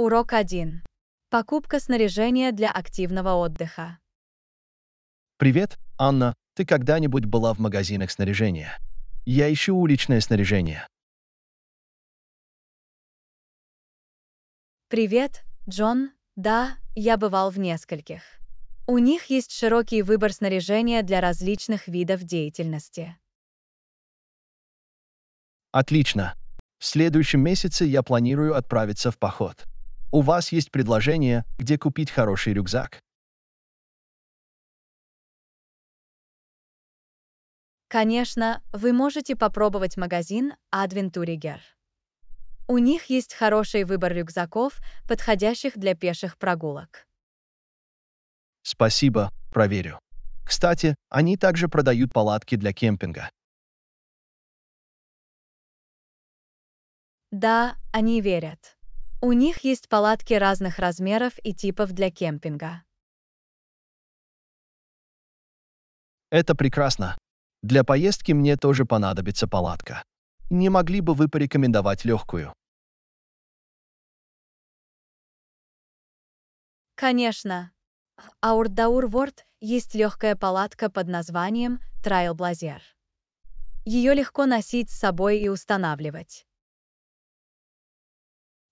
Урок 1. Покупка снаряжения для активного отдыха. Привет, Анна. Ты когда-нибудь была в магазинах снаряжения? Я ищу уличное снаряжение. Привет, Джон. Да, я бывал в нескольких. У них есть широкий выбор снаряжения для различных видов деятельности. Отлично. В следующем месяце я планирую отправиться в поход у вас есть предложение, где купить хороший рюкзак. Конечно, вы можете попробовать магазин Adventuriger. У них есть хороший выбор рюкзаков, подходящих для пеших прогулок. Спасибо, проверю. Кстати, они также продают палатки для кемпинга. Да, они верят. У них есть палатки разных размеров и типов для кемпинга. Это прекрасно. Для поездки мне тоже понадобится палатка. Не могли бы вы порекомендовать легкую? Конечно. Аурдаур-Ворд есть легкая палатка под названием Трайл Блазер. Ее легко носить с собой и устанавливать.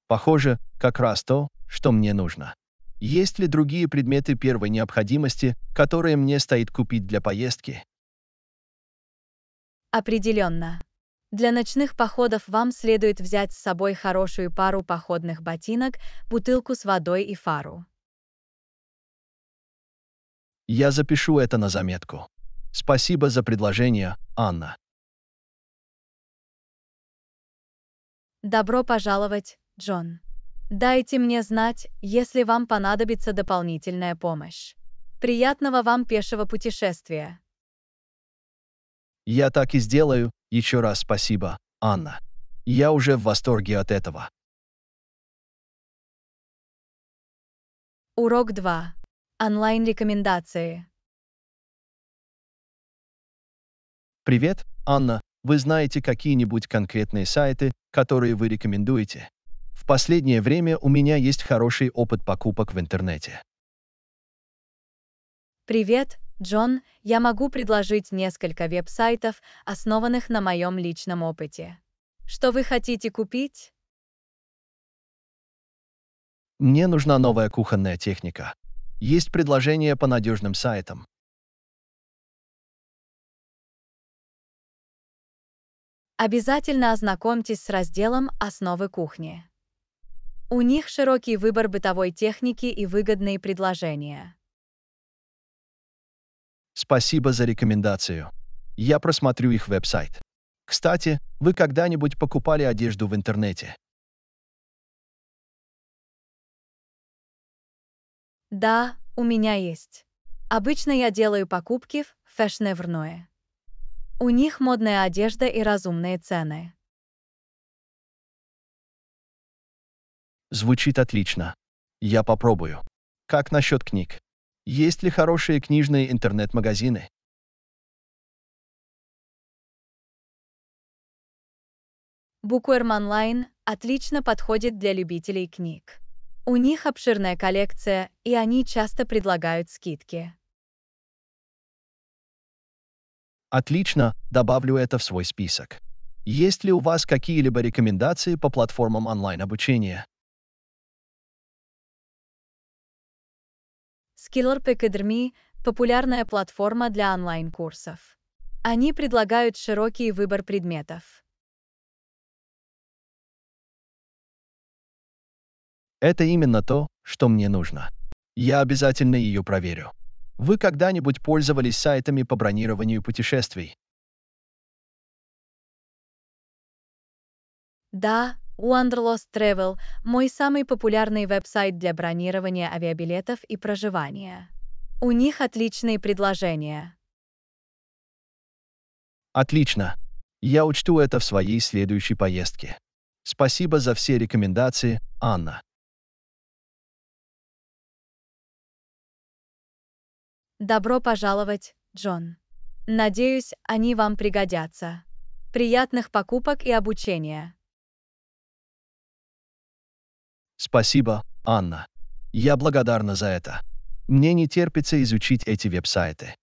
Похоже, как раз то, что мне нужно. Есть ли другие предметы первой необходимости, которые мне стоит купить для поездки? Определенно. Для ночных походов вам следует взять с собой хорошую пару походных ботинок, бутылку с водой и фару. Я запишу это на заметку. Спасибо за предложение, Анна. Добро пожаловать, Джон. Дайте мне знать, если вам понадобится дополнительная помощь. Приятного вам пешего путешествия. Я так и сделаю. Еще раз спасибо, Анна. Я уже в восторге от этого. Урок 2. Онлайн-рекомендации. Привет, Анна. Вы знаете какие-нибудь конкретные сайты, которые вы рекомендуете? В последнее время у меня есть хороший опыт покупок в интернете. Привет, Джон. Я могу предложить несколько веб-сайтов, основанных на моем личном опыте. Что вы хотите купить? Мне нужна новая кухонная техника. Есть предложения по надежным сайтам. Обязательно ознакомьтесь с разделом «Основы кухни». У них широкий выбор бытовой техники и выгодные предложения. Спасибо за рекомендацию. Я просмотрю их веб-сайт. Кстати, вы когда-нибудь покупали одежду в интернете? Да, у меня есть. Обычно я делаю покупки в фешневрное. У них модная одежда и разумные цены. Звучит отлично. Я попробую. Как насчет книг? Есть ли хорошие книжные интернет-магазины? Bookworm Online отлично подходит для любителей книг. У них обширная коллекция, и они часто предлагают скидки. Отлично, добавлю это в свой список. Есть ли у вас какие-либо рекомендации по платформам онлайн-обучения? Skiller Academy – популярная платформа для онлайн-курсов. Они предлагают широкий выбор предметов. Это именно то, что мне нужно. Я обязательно ее проверю. Вы когда-нибудь пользовались сайтами по бронированию путешествий? Да, Wanderlust Travel – мой самый популярный веб-сайт для бронирования авиабилетов и проживания. У них отличные предложения. Отлично. Я учту это в своей следующей поездке. Спасибо за все рекомендации, Анна. Добро пожаловать, Джон. Надеюсь, они вам пригодятся. Приятных покупок и обучения. Спасибо, Анна. Я благодарна за это. Мне не терпится изучить эти веб-сайты.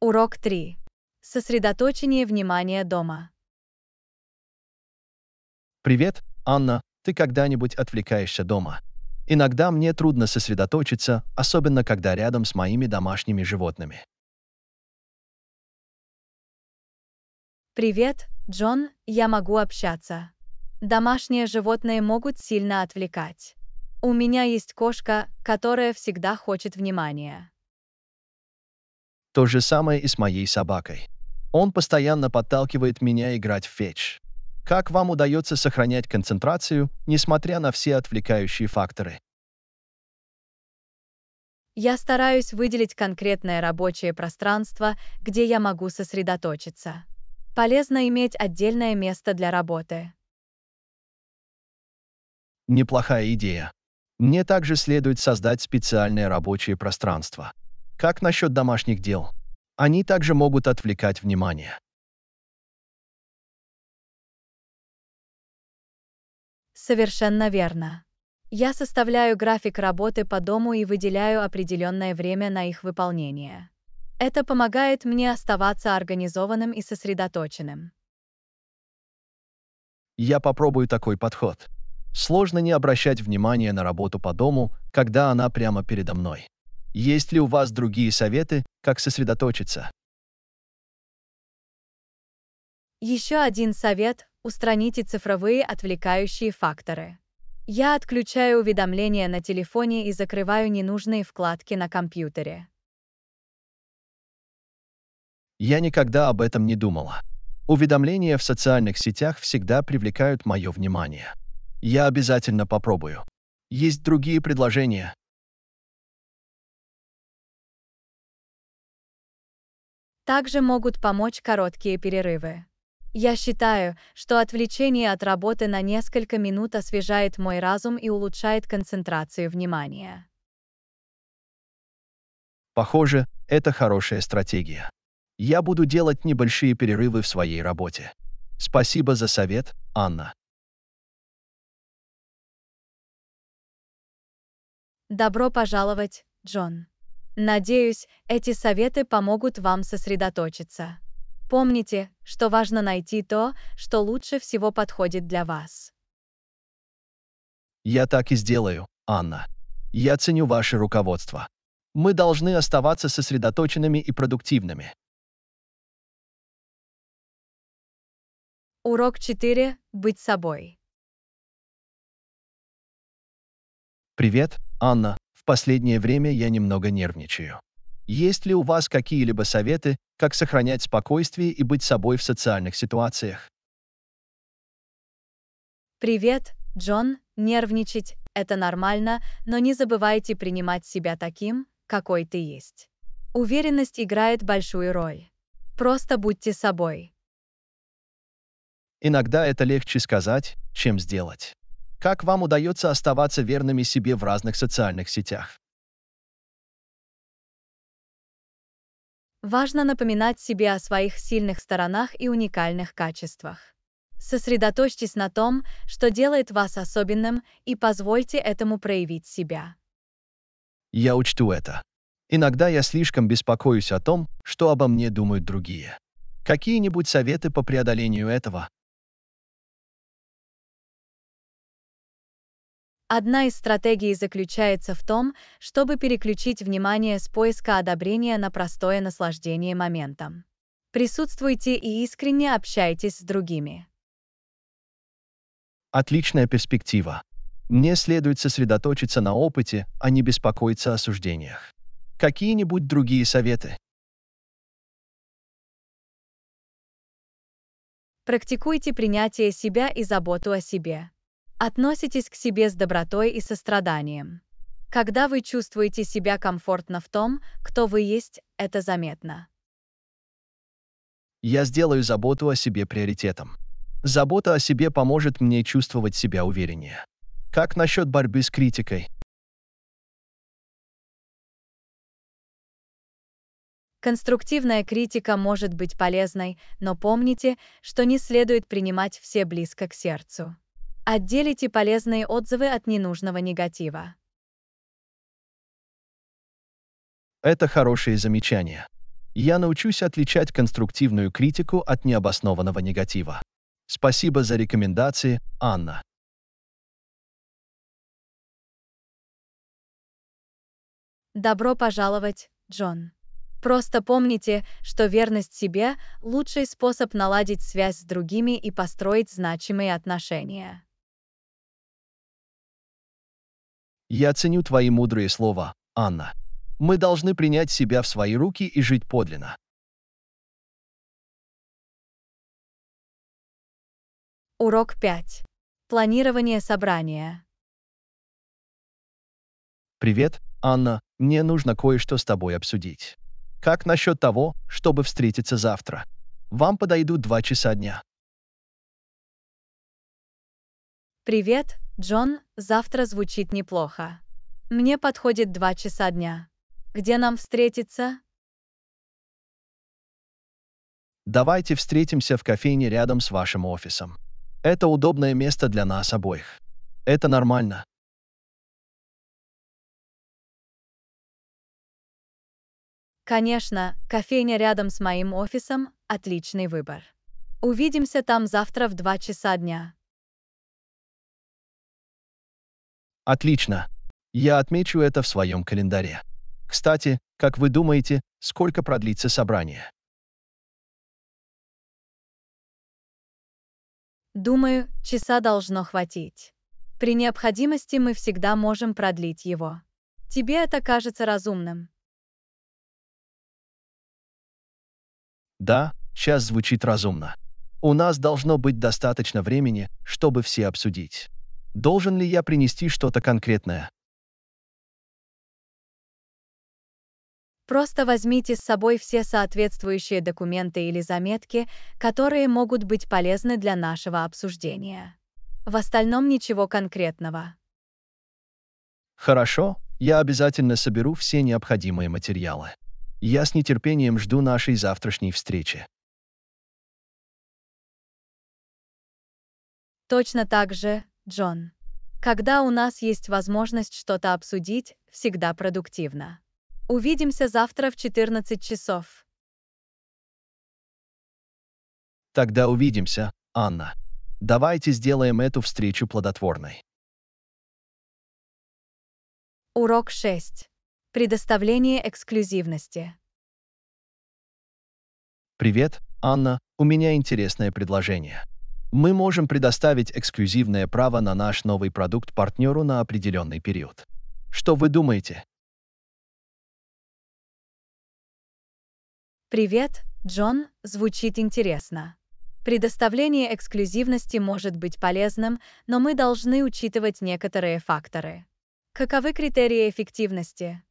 Урок 3. Сосредоточение внимания дома. Привет, Анна. Ты когда-нибудь отвлекаешься дома? Иногда мне трудно сосредоточиться, особенно когда рядом с моими домашними животными. «Привет, Джон, я могу общаться. Домашние животные могут сильно отвлекать. У меня есть кошка, которая всегда хочет внимания». То же самое и с моей собакой. Он постоянно подталкивает меня играть в фетч. Как вам удается сохранять концентрацию, несмотря на все отвлекающие факторы? Я стараюсь выделить конкретное рабочее пространство, где я могу сосредоточиться полезно иметь отдельное место для работы. Неплохая идея. Мне также следует создать специальное рабочее пространство. Как насчет домашних дел? Они также могут отвлекать внимание. Совершенно верно. Я составляю график работы по дому и выделяю определенное время на их выполнение. Это помогает мне оставаться организованным и сосредоточенным. Я попробую такой подход. Сложно не обращать внимания на работу по дому, когда она прямо передо мной. Есть ли у вас другие советы, как сосредоточиться? Еще один совет – устраните цифровые отвлекающие факторы. Я отключаю уведомления на телефоне и закрываю ненужные вкладки на компьютере. Я никогда об этом не думала. Уведомления в социальных сетях всегда привлекают мое внимание. Я обязательно попробую. Есть другие предложения. Также могут помочь короткие перерывы. Я считаю, что отвлечение от работы на несколько минут освежает мой разум и улучшает концентрацию внимания. Похоже, это хорошая стратегия. Я буду делать небольшие перерывы в своей работе. Спасибо за совет, Анна. Добро пожаловать, Джон. Надеюсь, эти советы помогут вам сосредоточиться. Помните, что важно найти то, что лучше всего подходит для вас. Я так и сделаю, Анна. Я ценю ваше руководство. Мы должны оставаться сосредоточенными и продуктивными. Урок 4. Быть собой. Привет, Анна. В последнее время я немного нервничаю. Есть ли у вас какие-либо советы, как сохранять спокойствие и быть собой в социальных ситуациях? Привет, Джон. Нервничать – это нормально, но не забывайте принимать себя таким, какой ты есть. Уверенность играет большую роль. Просто будьте собой. Иногда это легче сказать, чем сделать. Как вам удается оставаться верными себе в разных социальных сетях? Важно напоминать себе о своих сильных сторонах и уникальных качествах. Сосредоточьтесь на том, что делает вас особенным, и позвольте этому проявить себя. Я учту это. Иногда я слишком беспокоюсь о том, что обо мне думают другие. Какие-нибудь советы по преодолению этого? Одна из стратегий заключается в том, чтобы переключить внимание с поиска одобрения на простое наслаждение моментом. Присутствуйте и искренне общайтесь с другими. Отличная перспектива. Мне следует сосредоточиться на опыте, а не беспокоиться о суждениях. Какие-нибудь другие советы? Практикуйте принятие себя и заботу о себе. Относитесь к себе с добротой и состраданием. Когда вы чувствуете себя комфортно в том, кто вы есть, это заметно. Я сделаю заботу о себе приоритетом. Забота о себе поможет мне чувствовать себя увереннее. Как насчет борьбы с критикой? Конструктивная критика может быть полезной, но помните, что не следует принимать все близко к сердцу. Отделите полезные отзывы от ненужного негатива. Это хорошие замечания. Я научусь отличать конструктивную критику от необоснованного негатива. Спасибо за рекомендации, Анна. Добро пожаловать, Джон. Просто помните, что верность себе – лучший способ наладить связь с другими и построить значимые отношения. Я ценю твои мудрые слова, Анна. Мы должны принять себя в свои руки и жить подлинно. Урок 5. Планирование собрания. Привет, Анна. Мне нужно кое-что с тобой обсудить. Как насчет того, чтобы встретиться завтра? Вам подойдут два часа дня. «Привет, Джон, завтра звучит неплохо. Мне подходит два часа дня. Где нам встретиться?» «Давайте встретимся в кофейне рядом с вашим офисом. Это удобное место для нас обоих. Это нормально». Конечно, кофейня рядом с моим офисом – отличный выбор. Увидимся там завтра в два часа дня. Отлично. Я отмечу это в своем календаре. Кстати, как вы думаете, сколько продлится собрание? Думаю, часа должно хватить. При необходимости мы всегда можем продлить его. Тебе это кажется разумным? Да, час звучит разумно. У нас должно быть достаточно времени, чтобы все обсудить должен ли я принести что-то конкретное. Просто возьмите с собой все соответствующие документы или заметки, которые могут быть полезны для нашего обсуждения. В остальном ничего конкретного. Хорошо, я обязательно соберу все необходимые материалы. Я с нетерпением жду нашей завтрашней встречи. Точно так же, Джон. Когда у нас есть возможность что-то обсудить, всегда продуктивно. Увидимся завтра в 14 часов. Тогда увидимся, Анна. Давайте сделаем эту встречу плодотворной. Урок 6. Предоставление эксклюзивности. Привет, Анна, у меня интересное предложение мы можем предоставить эксклюзивное право на наш новый продукт партнеру на определенный период. Что вы думаете? Привет, Джон, звучит интересно. Предоставление эксклюзивности может быть полезным, но мы должны учитывать некоторые факторы. Каковы критерии эффективности?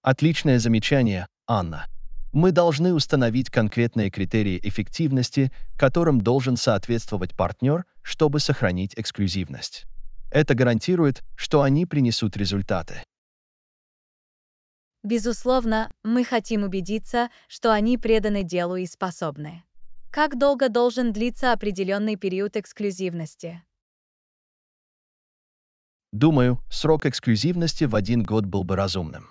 Отличное замечание, Анна мы должны установить конкретные критерии эффективности, которым должен соответствовать партнер, чтобы сохранить эксклюзивность. Это гарантирует, что они принесут результаты. Безусловно, мы хотим убедиться, что они преданы делу и способны. Как долго должен длиться определенный период эксклюзивности? Думаю, срок эксклюзивности в один год был бы разумным.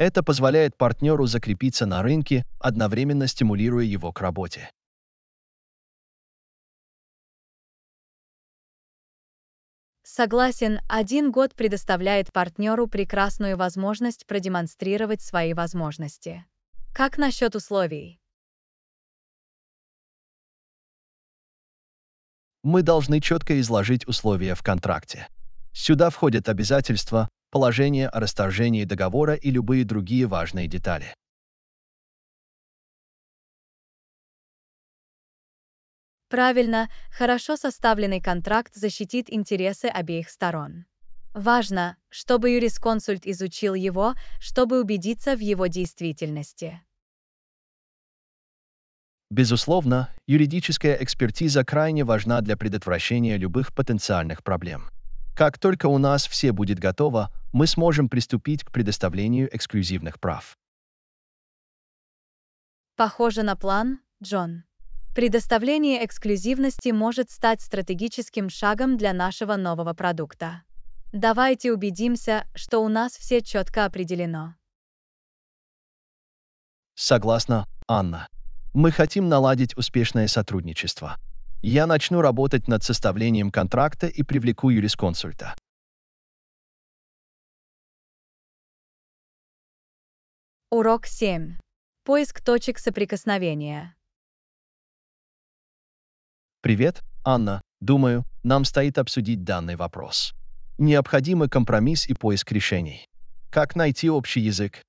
Это позволяет партнеру закрепиться на рынке, одновременно стимулируя его к работе. Согласен, один год предоставляет партнеру прекрасную возможность продемонстрировать свои возможности. Как насчет условий? Мы должны четко изложить условия в контракте. Сюда входят обязательства, положение о расторжении договора и любые другие важные детали. Правильно, хорошо составленный контракт защитит интересы обеих сторон. Важно, чтобы юрисконсульт изучил его, чтобы убедиться в его действительности. Безусловно, юридическая экспертиза крайне важна для предотвращения любых потенциальных проблем. Как только у нас все будет готово, мы сможем приступить к предоставлению эксклюзивных прав. Похоже на план, Джон. Предоставление эксклюзивности может стать стратегическим шагом для нашего нового продукта. Давайте убедимся, что у нас все четко определено. Согласна, Анна. Мы хотим наладить успешное сотрудничество я начну работать над составлением контракта и привлеку юрисконсульта. Урок 7. Поиск точек соприкосновения. Привет, Анна. Думаю, нам стоит обсудить данный вопрос. Необходимы компромисс и поиск решений. Как найти общий язык?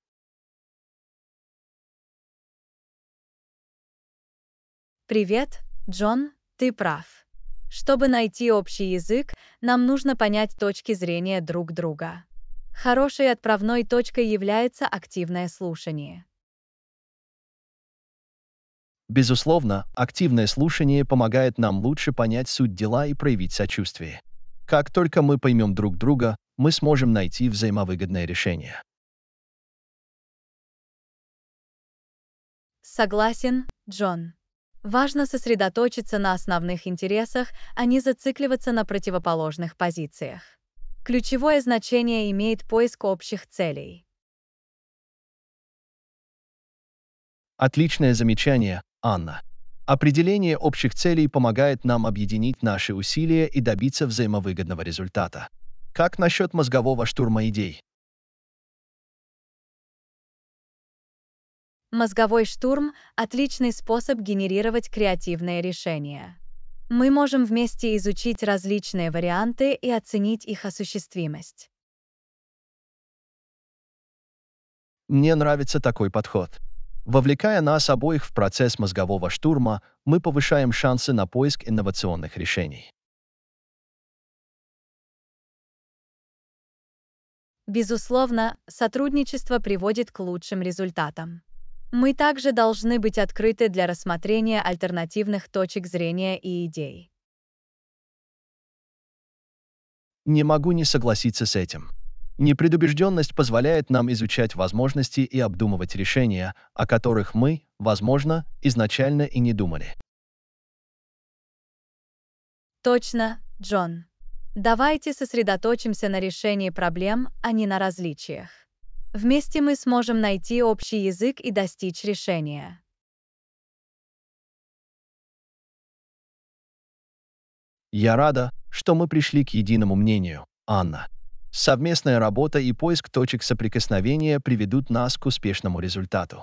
Привет, Джон, ты прав. Чтобы найти общий язык, нам нужно понять точки зрения друг друга. Хорошей отправной точкой является активное слушание. Безусловно, активное слушание помогает нам лучше понять суть дела и проявить сочувствие. Как только мы поймем друг друга, мы сможем найти взаимовыгодное решение. Согласен, Джон. Важно сосредоточиться на основных интересах, а не зацикливаться на противоположных позициях. Ключевое значение имеет поиск общих целей. Отличное замечание, Анна. Определение общих целей помогает нам объединить наши усилия и добиться взаимовыгодного результата. Как насчет мозгового штурма идей? Мозговой штурм — отличный способ генерировать креативные решения. Мы можем вместе изучить различные варианты и оценить их осуществимость. Мне нравится такой подход. Вовлекая нас обоих в процесс мозгового штурма, мы повышаем шансы на поиск инновационных решений. Безусловно, сотрудничество приводит к лучшим результатам. Мы также должны быть открыты для рассмотрения альтернативных точек зрения и идей. Не могу не согласиться с этим. Непредубежденность позволяет нам изучать возможности и обдумывать решения, о которых мы, возможно, изначально и не думали. Точно, Джон. Давайте сосредоточимся на решении проблем, а не на различиях. Вместе мы сможем найти общий язык и достичь решения. Я рада, что мы пришли к единому мнению, Анна. Совместная работа и поиск точек соприкосновения приведут нас к успешному результату.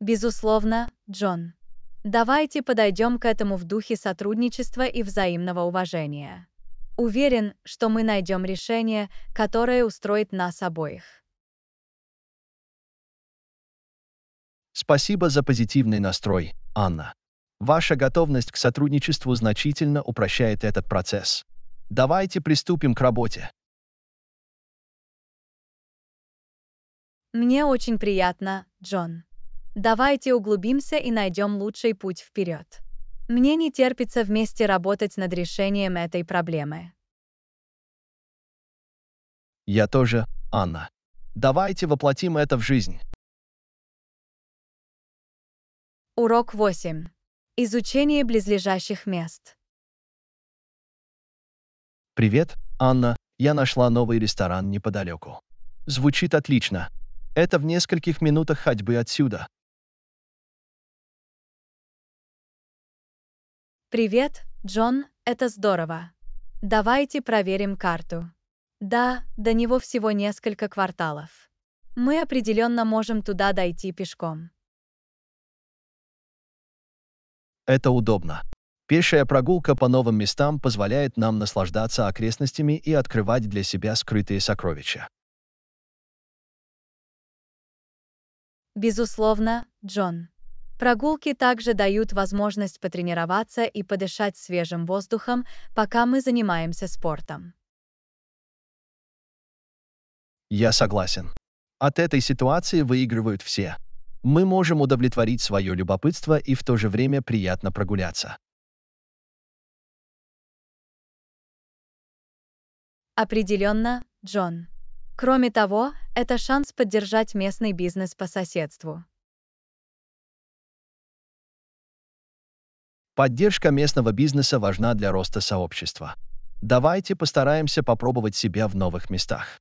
Безусловно, Джон. Давайте подойдем к этому в духе сотрудничества и взаимного уважения. Уверен, что мы найдем решение, которое устроит нас обоих. Спасибо за позитивный настрой, Анна. Ваша готовность к сотрудничеству значительно упрощает этот процесс. Давайте приступим к работе. Мне очень приятно, Джон. Давайте углубимся и найдем лучший путь вперед. Мне не терпится вместе работать над решением этой проблемы. Я тоже, Анна. Давайте воплотим это в жизнь. Урок 8. Изучение близлежащих мест. Привет, Анна. Я нашла новый ресторан неподалеку. Звучит отлично. Это в нескольких минутах ходьбы отсюда. «Привет, Джон, это здорово. Давайте проверим карту. Да, до него всего несколько кварталов. Мы определенно можем туда дойти пешком». Это удобно. Пешая прогулка по новым местам позволяет нам наслаждаться окрестностями и открывать для себя скрытые сокровища. Безусловно, Джон. Прогулки также дают возможность потренироваться и подышать свежим воздухом, пока мы занимаемся спортом. Я согласен. От этой ситуации выигрывают все. Мы можем удовлетворить свое любопытство и в то же время приятно прогуляться. Определенно, Джон. Кроме того, это шанс поддержать местный бизнес по соседству. Поддержка местного бизнеса важна для роста сообщества. Давайте постараемся попробовать себя в новых местах.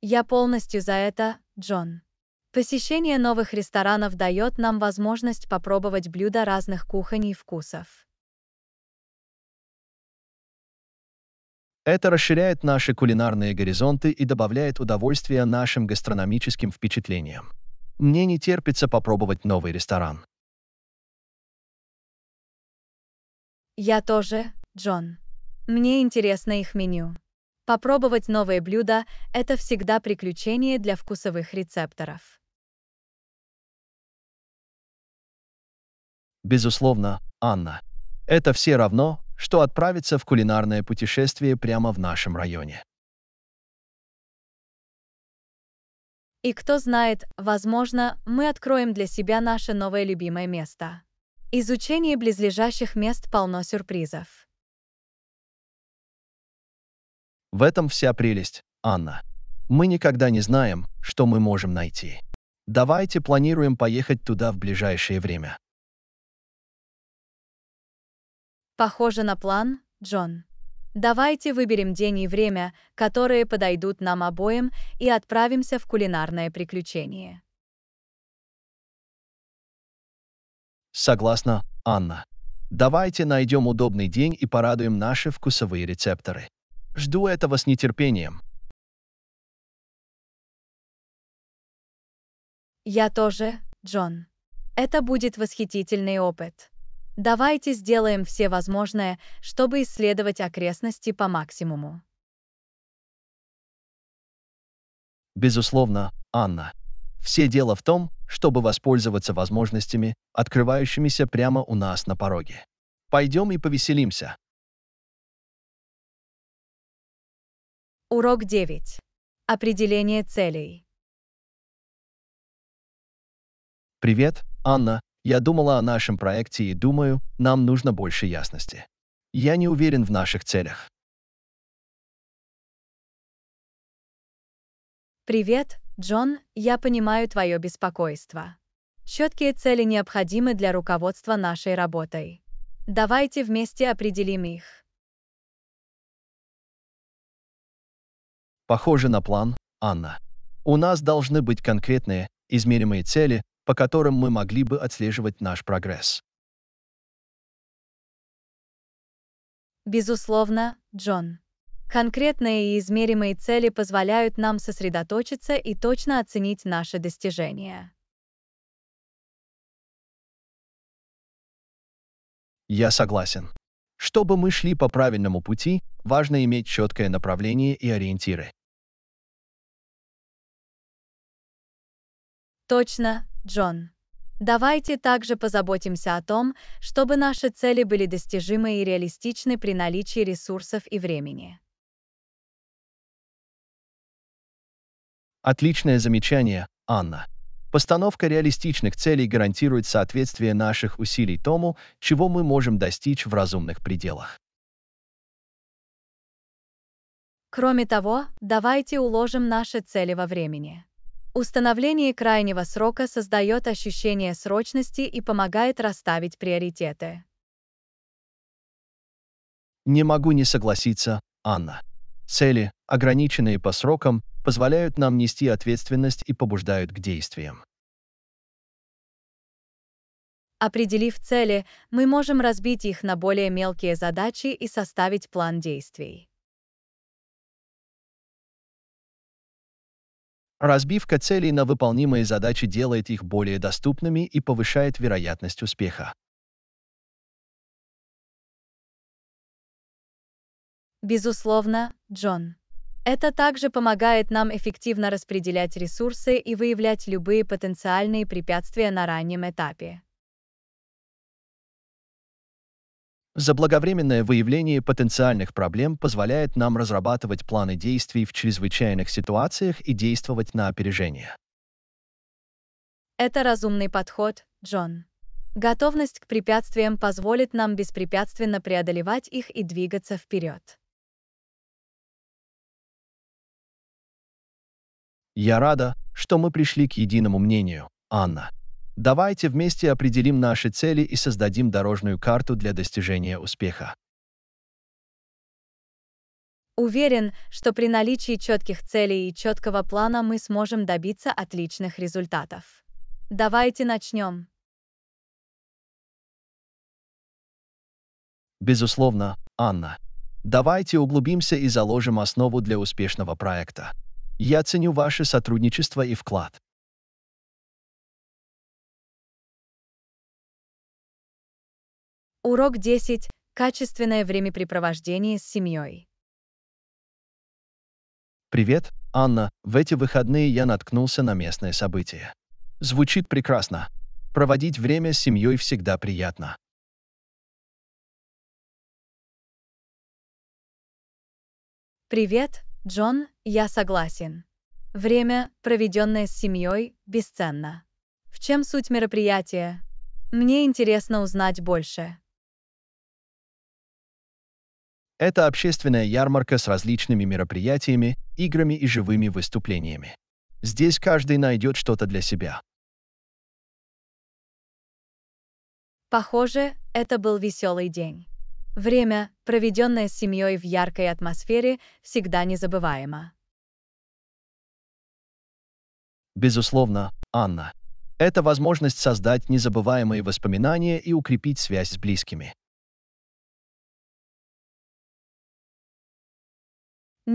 Я полностью за это, Джон. Посещение новых ресторанов дает нам возможность попробовать блюда разных кухонь и вкусов. Это расширяет наши кулинарные горизонты и добавляет удовольствие нашим гастрономическим впечатлениям. Мне не терпится попробовать новый ресторан. Я тоже, Джон. Мне интересно их меню. Попробовать новые блюда – это всегда приключение для вкусовых рецепторов. Безусловно, Анна. Это все равно, что отправиться в кулинарное путешествие прямо в нашем районе. И кто знает, возможно, мы откроем для себя наше новое любимое место. Изучение близлежащих мест полно сюрпризов. В этом вся прелесть, Анна. Мы никогда не знаем, что мы можем найти. Давайте планируем поехать туда в ближайшее время. Похоже на план, Джон. Давайте выберем день и время, которые подойдут нам обоим, и отправимся в кулинарное приключение. Согласна, Анна. Давайте найдем удобный день и порадуем наши вкусовые рецепторы. Жду этого с нетерпением. Я тоже, Джон. Это будет восхитительный опыт. Давайте сделаем все возможное, чтобы исследовать окрестности по максимуму. Безусловно, Анна. Все дело в том, чтобы воспользоваться возможностями, открывающимися прямо у нас на пороге. Пойдем и повеселимся. Урок 9. Определение целей. Привет, Анна. Я думала о нашем проекте и думаю, нам нужно больше ясности. Я не уверен в наших целях. Привет, Джон, я понимаю твое беспокойство. Четкие цели необходимы для руководства нашей работой. Давайте вместе определим их. Похоже на план, Анна. У нас должны быть конкретные, измеримые цели, по которым мы могли бы отслеживать наш прогресс. Безусловно, Джон. Конкретные и измеримые цели позволяют нам сосредоточиться и точно оценить наши достижения. Я согласен. Чтобы мы шли по правильному пути, важно иметь четкое направление и ориентиры. Точно, Джон. Давайте также позаботимся о том, чтобы наши цели были достижимы и реалистичны при наличии ресурсов и времени. Отличное замечание, Анна. Постановка реалистичных целей гарантирует соответствие наших усилий тому, чего мы можем достичь в разумных пределах. Кроме того, давайте уложим наши цели во времени. Установление крайнего срока создает ощущение срочности и помогает расставить приоритеты. Не могу не согласиться, Анна. Цели, ограниченные по срокам, позволяют нам нести ответственность и побуждают к действиям. Определив цели, мы можем разбить их на более мелкие задачи и составить план действий. Разбивка целей на выполнимые задачи делает их более доступными и повышает вероятность успеха. Безусловно, Джон. Это также помогает нам эффективно распределять ресурсы и выявлять любые потенциальные препятствия на раннем этапе. Заблаговременное выявление потенциальных проблем позволяет нам разрабатывать планы действий в чрезвычайных ситуациях и действовать на опережение. Это разумный подход, Джон. Готовность к препятствиям позволит нам беспрепятственно преодолевать их и двигаться вперед. Я рада, что мы пришли к единому мнению, Анна. Давайте вместе определим наши цели и создадим дорожную карту для достижения успеха. Уверен, что при наличии четких целей и четкого плана мы сможем добиться отличных результатов. Давайте начнем. Безусловно, Анна. Давайте углубимся и заложим основу для успешного проекта. Я ценю ваше сотрудничество и вклад. Урок 10. Качественное времяпрепровождение с семьей. Привет, Анна. В эти выходные я наткнулся на местное событие. Звучит прекрасно. Проводить время с семьей всегда приятно. Привет, Джон, я согласен. Время, проведенное с семьей, бесценно. В чем суть мероприятия? Мне интересно узнать больше. Это общественная ярмарка с различными мероприятиями, играми и живыми выступлениями. Здесь каждый найдет что-то для себя. Похоже, это был веселый день. Время, проведенное с семьей в яркой атмосфере, всегда незабываемо. Безусловно, Анна. Это возможность создать незабываемые воспоминания и укрепить связь с близкими.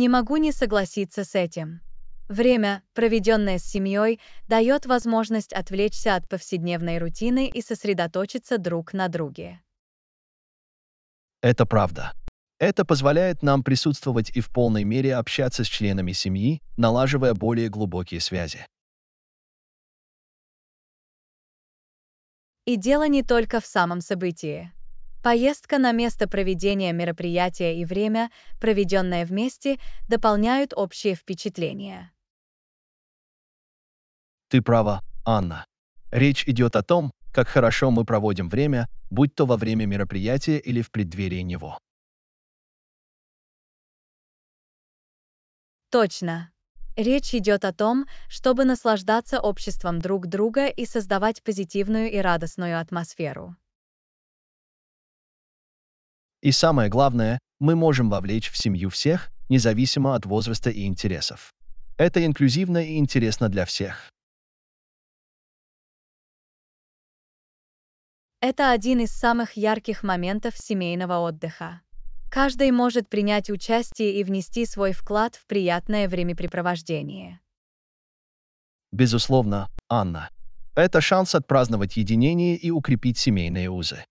Не могу не согласиться с этим. Время, проведенное с семьей, дает возможность отвлечься от повседневной рутины и сосредоточиться друг на друге. Это правда. Это позволяет нам присутствовать и в полной мере общаться с членами семьи, налаживая более глубокие связи. И дело не только в самом событии. Поездка на место проведения мероприятия и время, проведенное вместе, дополняют общее впечатление. Ты права, Анна. Речь идет о том, как хорошо мы проводим время, будь то во время мероприятия или в преддверии него. Точно. Речь идет о том, чтобы наслаждаться обществом друг друга и создавать позитивную и радостную атмосферу. И самое главное, мы можем вовлечь в семью всех, независимо от возраста и интересов. Это инклюзивно и интересно для всех. Это один из самых ярких моментов семейного отдыха. Каждый может принять участие и внести свой вклад в приятное времяпрепровождение. Безусловно, Анна. Это шанс отпраздновать единение и укрепить семейные узы.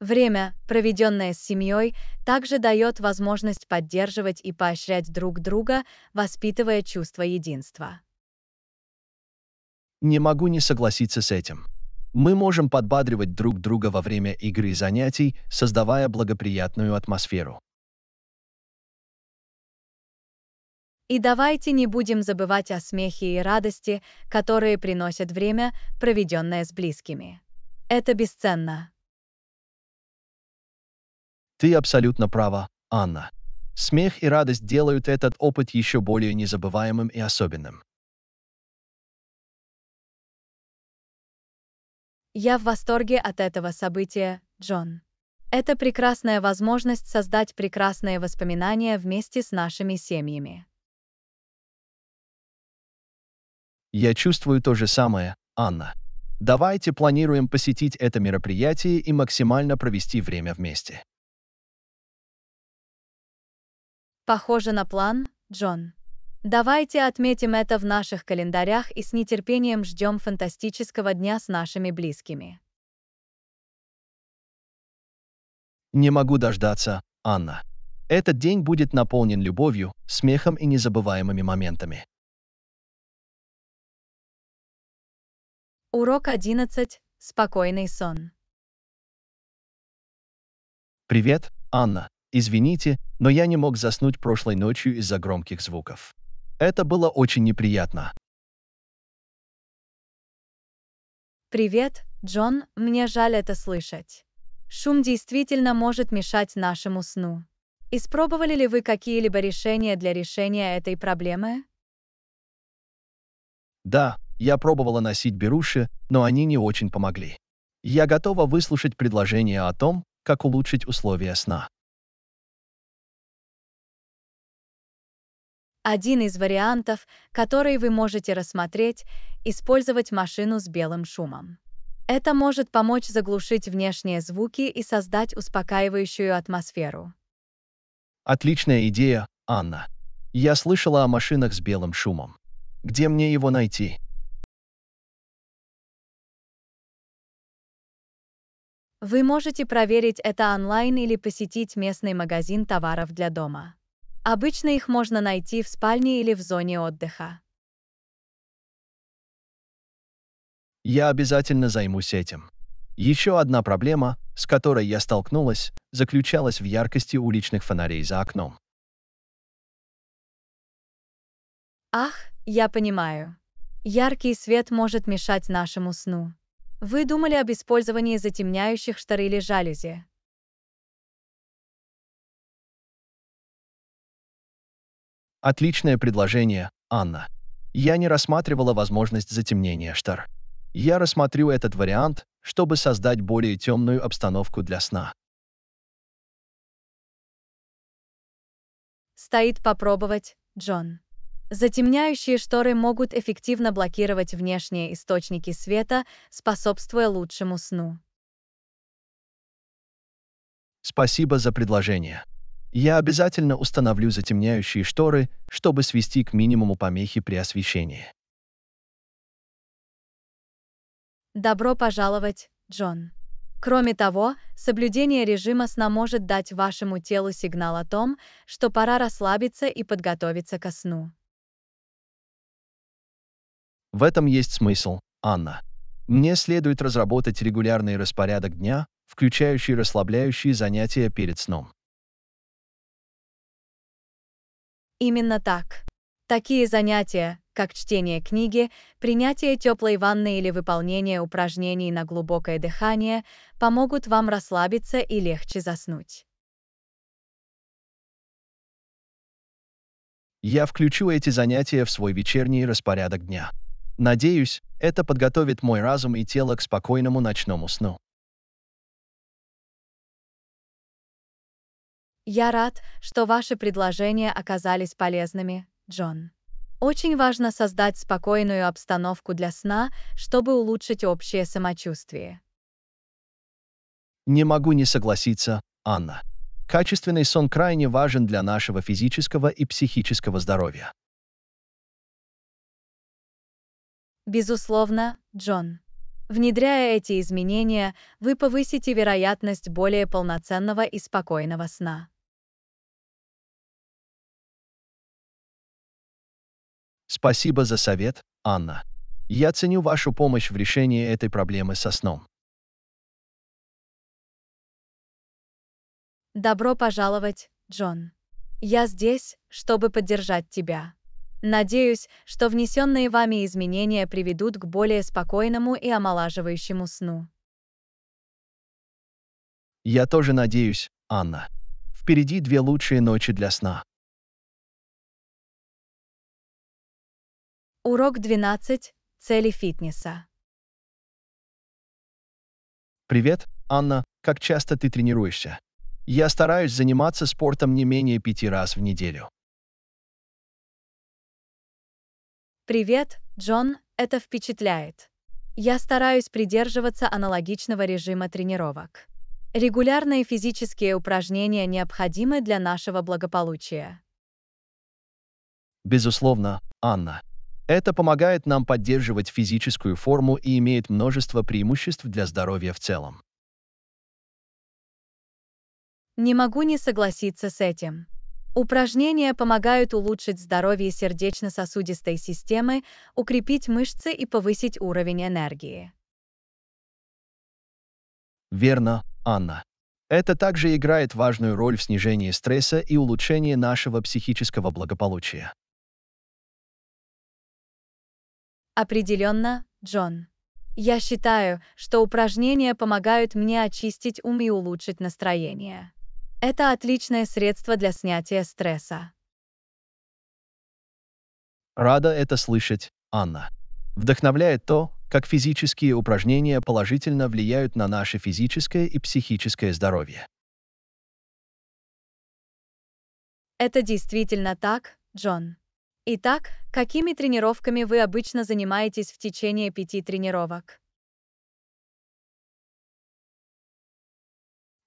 Время, проведенное с семьей, также дает возможность поддерживать и поощрять друг друга, воспитывая чувство единства. Не могу не согласиться с этим. Мы можем подбадривать друг друга во время игры и занятий, создавая благоприятную атмосферу. И давайте не будем забывать о смехе и радости, которые приносят время, проведенное с близкими. Это бесценно. Ты абсолютно права, Анна. Смех и радость делают этот опыт еще более незабываемым и особенным. Я в восторге от этого события, Джон. Это прекрасная возможность создать прекрасные воспоминания вместе с нашими семьями. Я чувствую то же самое, Анна. Давайте планируем посетить это мероприятие и максимально провести время вместе. Похоже на план, Джон. Давайте отметим это в наших календарях и с нетерпением ждем фантастического дня с нашими близкими. Не могу дождаться, Анна. Этот день будет наполнен любовью, смехом и незабываемыми моментами. Урок 11. Спокойный сон. Привет, Анна. Извините, но я не мог заснуть прошлой ночью из-за громких звуков. Это было очень неприятно. Привет, Джон, мне жаль это слышать. Шум действительно может мешать нашему сну. Испробовали ли вы какие-либо решения для решения этой проблемы? Да, я пробовала носить беруши, но они не очень помогли. Я готова выслушать предложение о том, как улучшить условия сна. один из вариантов, который вы можете рассмотреть, использовать машину с белым шумом. Это может помочь заглушить внешние звуки и создать успокаивающую атмосферу. Отличная идея, Анна. Я слышала о машинах с белым шумом. Где мне его найти? Вы можете проверить это онлайн или посетить местный магазин товаров для дома. Обычно их можно найти в спальне или в зоне отдыха. Я обязательно займусь этим. Еще одна проблема, с которой я столкнулась, заключалась в яркости уличных фонарей за окном. Ах, я понимаю. Яркий свет может мешать нашему сну. Вы думали об использовании затемняющих штор или жалюзи, Отличное предложение, Анна. Я не рассматривала возможность затемнения штор. Я рассмотрю этот вариант, чтобы создать более темную обстановку для сна. Стоит попробовать, Джон. Затемняющие шторы могут эффективно блокировать внешние источники света, способствуя лучшему сну. Спасибо за предложение. Я обязательно установлю затемняющие шторы, чтобы свести к минимуму помехи при освещении. Добро пожаловать, Джон. Кроме того, соблюдение режима сна может дать вашему телу сигнал о том, что пора расслабиться и подготовиться ко сну. В этом есть смысл, Анна. Мне следует разработать регулярный распорядок дня, включающий расслабляющие занятия перед сном. Именно так. Такие занятия, как чтение книги, принятие теплой ванны или выполнение упражнений на глубокое дыхание, помогут вам расслабиться и легче заснуть. Я включу эти занятия в свой вечерний распорядок дня. Надеюсь, это подготовит мой разум и тело к спокойному ночному сну. Я рад, что ваши предложения оказались полезными, Джон. Очень важно создать спокойную обстановку для сна, чтобы улучшить общее самочувствие. Не могу не согласиться, Анна. Качественный сон крайне важен для нашего физического и психического здоровья. Безусловно, Джон. Внедряя эти изменения, вы повысите вероятность более полноценного и спокойного сна. Спасибо за совет, Анна. Я ценю вашу помощь в решении этой проблемы со сном. Добро пожаловать, Джон. Я здесь, чтобы поддержать тебя. Надеюсь, что внесенные вами изменения приведут к более спокойному и омолаживающему сну. Я тоже надеюсь, Анна. Впереди две лучшие ночи для сна. Урок 12. Цели фитнеса. Привет, Анна. Как часто ты тренируешься? Я стараюсь заниматься спортом не менее пяти раз в неделю. Привет, Джон. Это впечатляет. Я стараюсь придерживаться аналогичного режима тренировок. Регулярные физические упражнения необходимы для нашего благополучия. Безусловно, Анна. Это помогает нам поддерживать физическую форму и имеет множество преимуществ для здоровья в целом. Не могу не согласиться с этим. Упражнения помогают улучшить здоровье сердечно-сосудистой системы, укрепить мышцы и повысить уровень энергии. Верно, Анна. Это также играет важную роль в снижении стресса и улучшении нашего психического благополучия. Определенно, Джон. Я считаю, что упражнения помогают мне очистить ум и улучшить настроение. Это отличное средство для снятия стресса. Рада это слышать, Анна. Вдохновляет то, как физические упражнения положительно влияют на наше физическое и психическое здоровье. Это действительно так, Джон. Итак, какими тренировками вы обычно занимаетесь в течение пяти тренировок?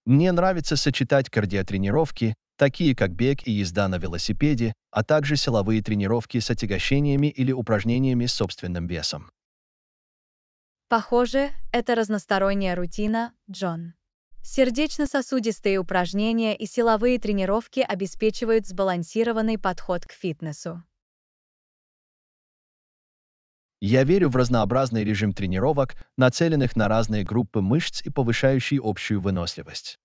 Мне нравится сочетать кардиотренировки, такие как бег и езда на велосипеде, а также силовые тренировки с отягощениями или упражнениями с собственным весом. Похоже, это разносторонняя рутина, Джон. Сердечно-сосудистые упражнения и силовые тренировки обеспечивают сбалансированный подход к фитнесу. Я верю в разнообразный режим тренировок, нацеленных на разные группы мышц и повышающий общую выносливость.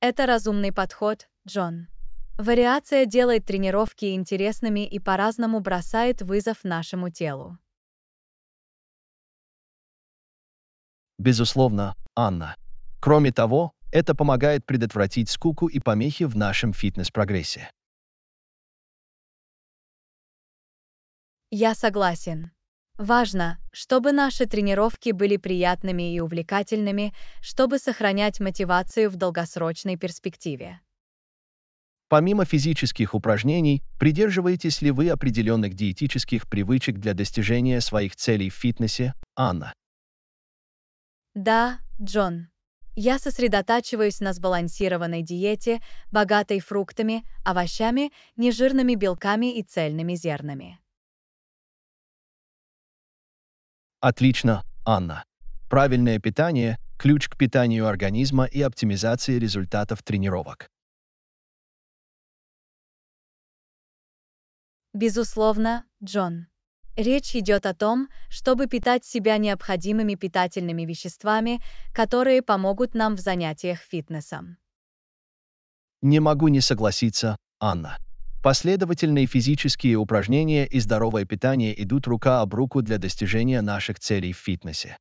Это разумный подход, Джон. Вариация делает тренировки интересными и по-разному бросает вызов нашему телу. Безусловно, Анна. Кроме того, это помогает предотвратить скуку и помехи в нашем фитнес-прогрессе. Я согласен. Важно, чтобы наши тренировки были приятными и увлекательными, чтобы сохранять мотивацию в долгосрочной перспективе. Помимо физических упражнений, придерживаетесь ли вы определенных диетических привычек для достижения своих целей в фитнесе, Анна? Да, Джон. Я сосредотачиваюсь на сбалансированной диете, богатой фруктами, овощами, нежирными белками и цельными зернами. Отлично, Анна. Правильное питание – ключ к питанию организма и оптимизации результатов тренировок. Безусловно, Джон. Речь идет о том, чтобы питать себя необходимыми питательными веществами, которые помогут нам в занятиях фитнесом. Не могу не согласиться, Анна. Последовательные физические упражнения и здоровое питание идут рука об руку для достижения наших целей в фитнесе.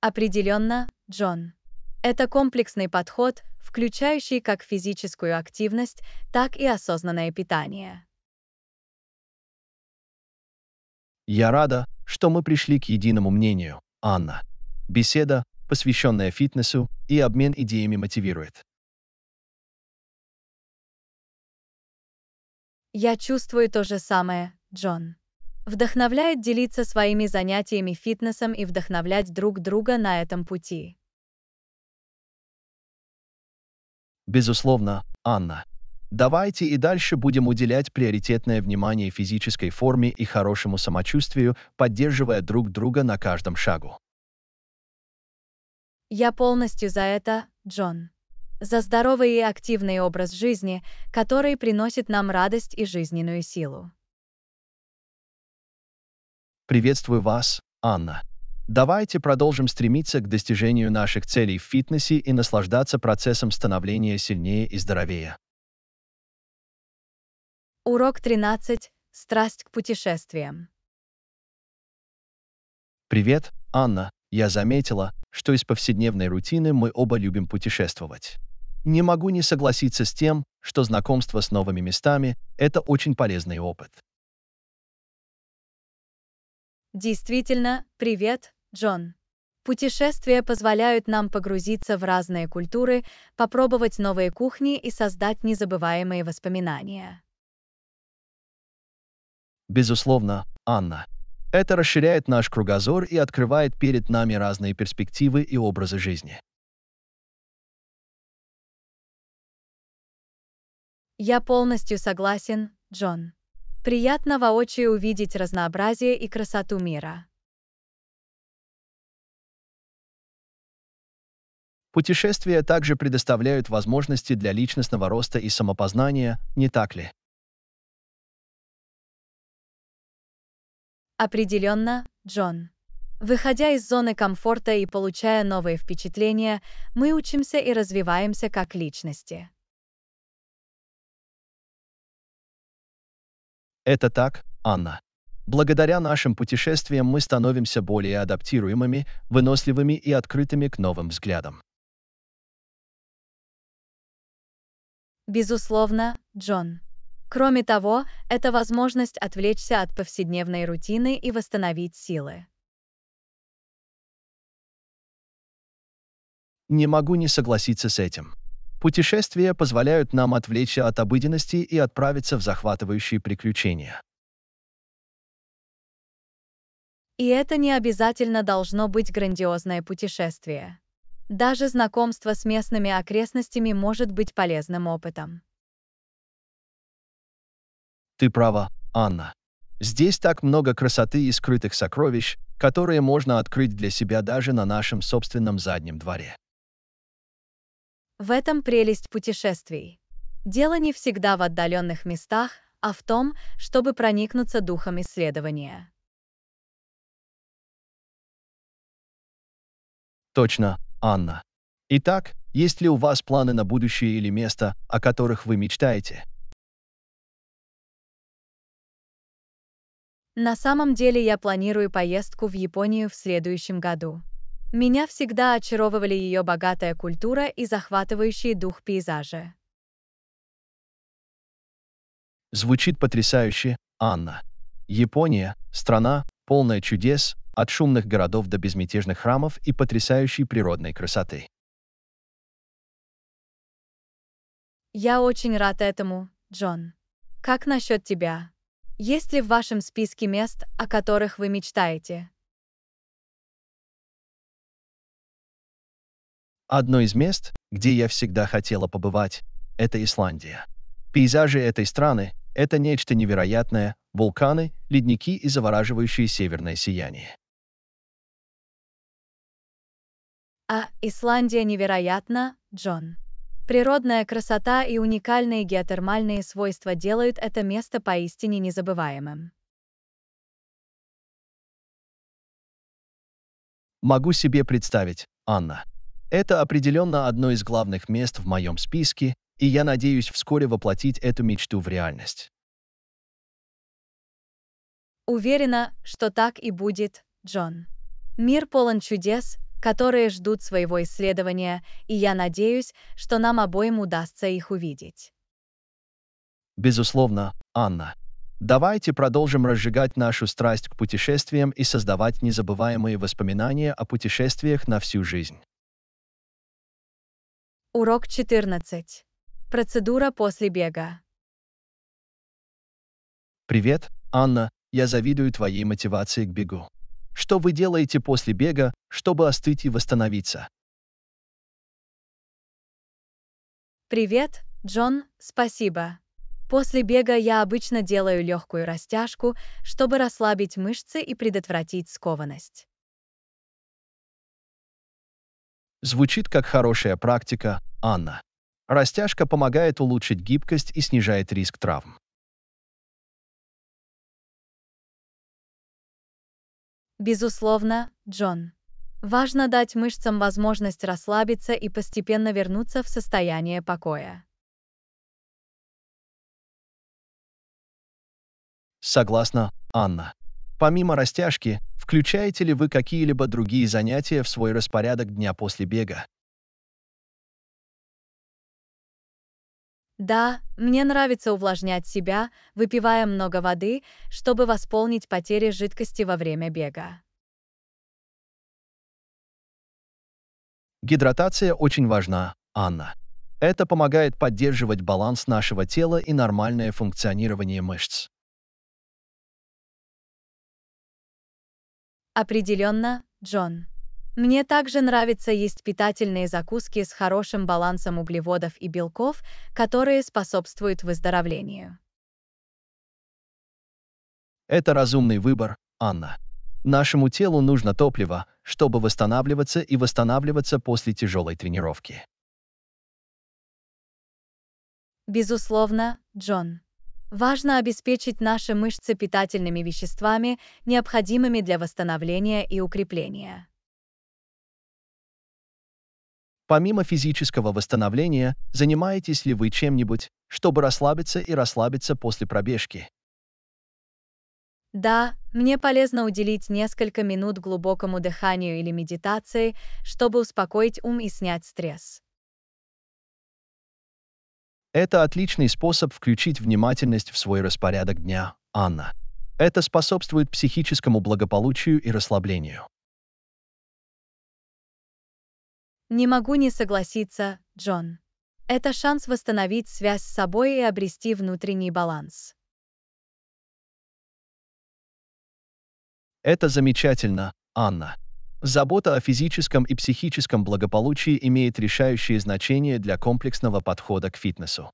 Определенно, Джон. Это комплексный подход, включающий как физическую активность, так и осознанное питание. Я рада, что мы пришли к единому мнению, Анна. Беседа, посвященная фитнесу, и обмен идеями мотивирует. Я чувствую то же самое, Джон. Вдохновляет делиться своими занятиями фитнесом и вдохновлять друг друга на этом пути. Безусловно, Анна. Давайте и дальше будем уделять приоритетное внимание физической форме и хорошему самочувствию, поддерживая друг друга на каждом шагу. Я полностью за это, Джон за здоровый и активный образ жизни, который приносит нам радость и жизненную силу. Приветствую вас, Анна. Давайте продолжим стремиться к достижению наших целей в фитнесе и наслаждаться процессом становления сильнее и здоровее. Урок 13. Страсть к путешествиям. Привет, Анна. Я заметила, что из повседневной рутины мы оба любим путешествовать. Не могу не согласиться с тем, что знакомство с новыми местами – это очень полезный опыт. Действительно, привет, Джон. Путешествия позволяют нам погрузиться в разные культуры, попробовать новые кухни и создать незабываемые воспоминания. Безусловно, Анна. Это расширяет наш кругозор и открывает перед нами разные перспективы и образы жизни. Я полностью согласен, Джон. Приятно воочию увидеть разнообразие и красоту мира. Путешествия также предоставляют возможности для личностного роста и самопознания, не так ли? Определенно, Джон. Выходя из зоны комфорта и получая новые впечатления, мы учимся и развиваемся как личности. Это так, Анна. Благодаря нашим путешествиям мы становимся более адаптируемыми, выносливыми и открытыми к новым взглядам. Безусловно, Джон. Кроме того, это возможность отвлечься от повседневной рутины и восстановить силы. Не могу не согласиться с этим. Путешествия позволяют нам отвлечься от обыденности и отправиться в захватывающие приключения. И это не обязательно должно быть грандиозное путешествие. Даже знакомство с местными окрестностями может быть полезным опытом. Ты права, Анна. Здесь так много красоты и скрытых сокровищ, которые можно открыть для себя даже на нашем собственном заднем дворе. В этом прелесть путешествий. Дело не всегда в отдаленных местах, а в том, чтобы проникнуться духом исследования. Точно, Анна. Итак, есть ли у вас планы на будущее или место, о которых вы мечтаете? На самом деле я планирую поездку в Японию в следующем году. Меня всегда очаровывали ее богатая культура и захватывающий дух пейзажи. Звучит потрясающе, Анна. Япония — страна, полная чудес, от шумных городов до безмятежных храмов и потрясающей природной красоты. Я очень рад этому, Джон. Как насчет тебя? Есть ли в вашем списке мест, о которых вы мечтаете? Одно из мест, где я всегда хотела побывать, — это Исландия. Пейзажи этой страны — это нечто невероятное, вулканы, ледники и завораживающее северное сияние. А Исландия невероятна, Джон. Природная красота и уникальные геотермальные свойства делают это место поистине незабываемым. Могу себе представить, Анна. Это определенно одно из главных мест в моем списке, и я надеюсь вскоре воплотить эту мечту в реальность. Уверена, что так и будет, Джон. Мир полон чудес, которые ждут своего исследования, и я надеюсь, что нам обоим удастся их увидеть. Безусловно, Анна. Давайте продолжим разжигать нашу страсть к путешествиям и создавать незабываемые воспоминания о путешествиях на всю жизнь. Урок 14. Процедура после бега. Привет, Анна. Я завидую твоей мотивации к бегу. Что вы делаете после бега, чтобы остыть и восстановиться? Привет, Джон, спасибо. После бега я обычно делаю легкую растяжку, чтобы расслабить мышцы и предотвратить скованность. Звучит как хорошая практика, Анна. Растяжка помогает улучшить гибкость и снижает риск травм. Безусловно, Джон. Важно дать мышцам возможность расслабиться и постепенно вернуться в состояние покоя. Согласна, Анна. Помимо растяжки, включаете ли вы какие-либо другие занятия в свой распорядок дня после бега? Да, мне нравится увлажнять себя, выпивая много воды, чтобы восполнить потери жидкости во время бега. Гидратация очень важна, Анна. Это помогает поддерживать баланс нашего тела и нормальное функционирование мышц. Определенно, Джон. Мне также нравится есть питательные закуски с хорошим балансом углеводов и белков, которые способствуют выздоровлению. Это разумный выбор, Анна. Нашему телу нужно топливо, чтобы восстанавливаться и восстанавливаться после тяжелой тренировки. Безусловно, Джон. Важно обеспечить наши мышцы питательными веществами, необходимыми для восстановления и укрепления. Помимо физического восстановления, занимаетесь ли вы чем-нибудь, чтобы расслабиться и расслабиться после пробежки? Да, мне полезно уделить несколько минут глубокому дыханию или медитации, чтобы успокоить ум и снять стресс. Это отличный способ включить внимательность в свой распорядок дня, Анна. Это способствует психическому благополучию и расслаблению. Не могу не согласиться, Джон. Это шанс восстановить связь с собой и обрести внутренний баланс. Это замечательно, Анна. Забота о физическом и психическом благополучии имеет решающее значение для комплексного подхода к фитнесу.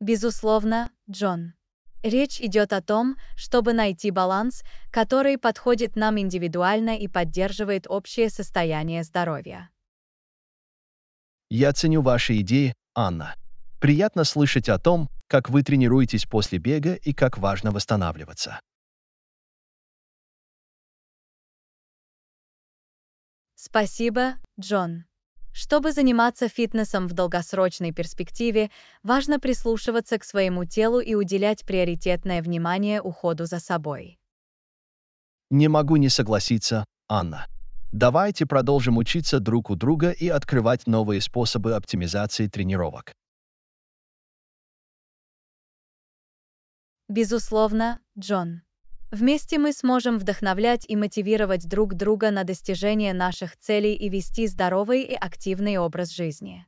Безусловно, Джон. Речь идет о том, чтобы найти баланс, который подходит нам индивидуально и поддерживает общее состояние здоровья. Я ценю ваши идеи, Анна. Приятно слышать о том, как вы тренируетесь после бега и как важно восстанавливаться. Спасибо, Джон. Чтобы заниматься фитнесом в долгосрочной перспективе, важно прислушиваться к своему телу и уделять приоритетное внимание уходу за собой. Не могу не согласиться, Анна. Давайте продолжим учиться друг у друга и открывать новые способы оптимизации тренировок. Безусловно, Джон. Вместе мы сможем вдохновлять и мотивировать друг друга на достижение наших целей и вести здоровый и активный образ жизни.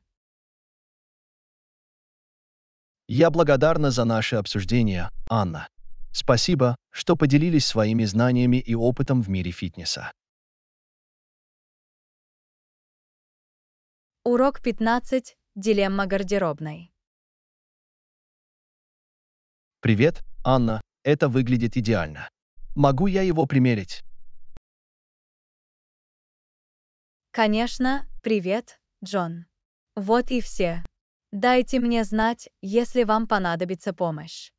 Я благодарна за наше обсуждение, Анна. Спасибо, что поделились своими знаниями и опытом в мире фитнеса. Урок 15. Дилемма гардеробной. Привет, Анна, это выглядит идеально. Могу я его примерить? Конечно, привет, Джон. Вот и все. Дайте мне знать, если вам понадобится помощь.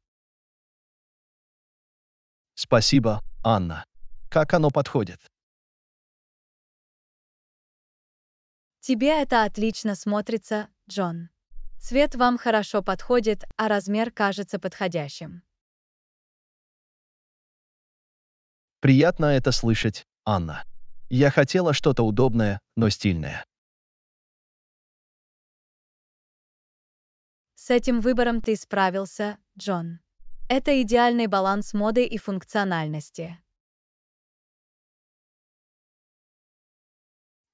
Спасибо, Анна. Как оно подходит? Тебе это отлично смотрится, Джон. Цвет вам хорошо подходит, а размер кажется подходящим. Приятно это слышать, Анна. Я хотела что-то удобное, но стильное. С этим выбором ты справился, Джон. Это идеальный баланс моды и функциональности.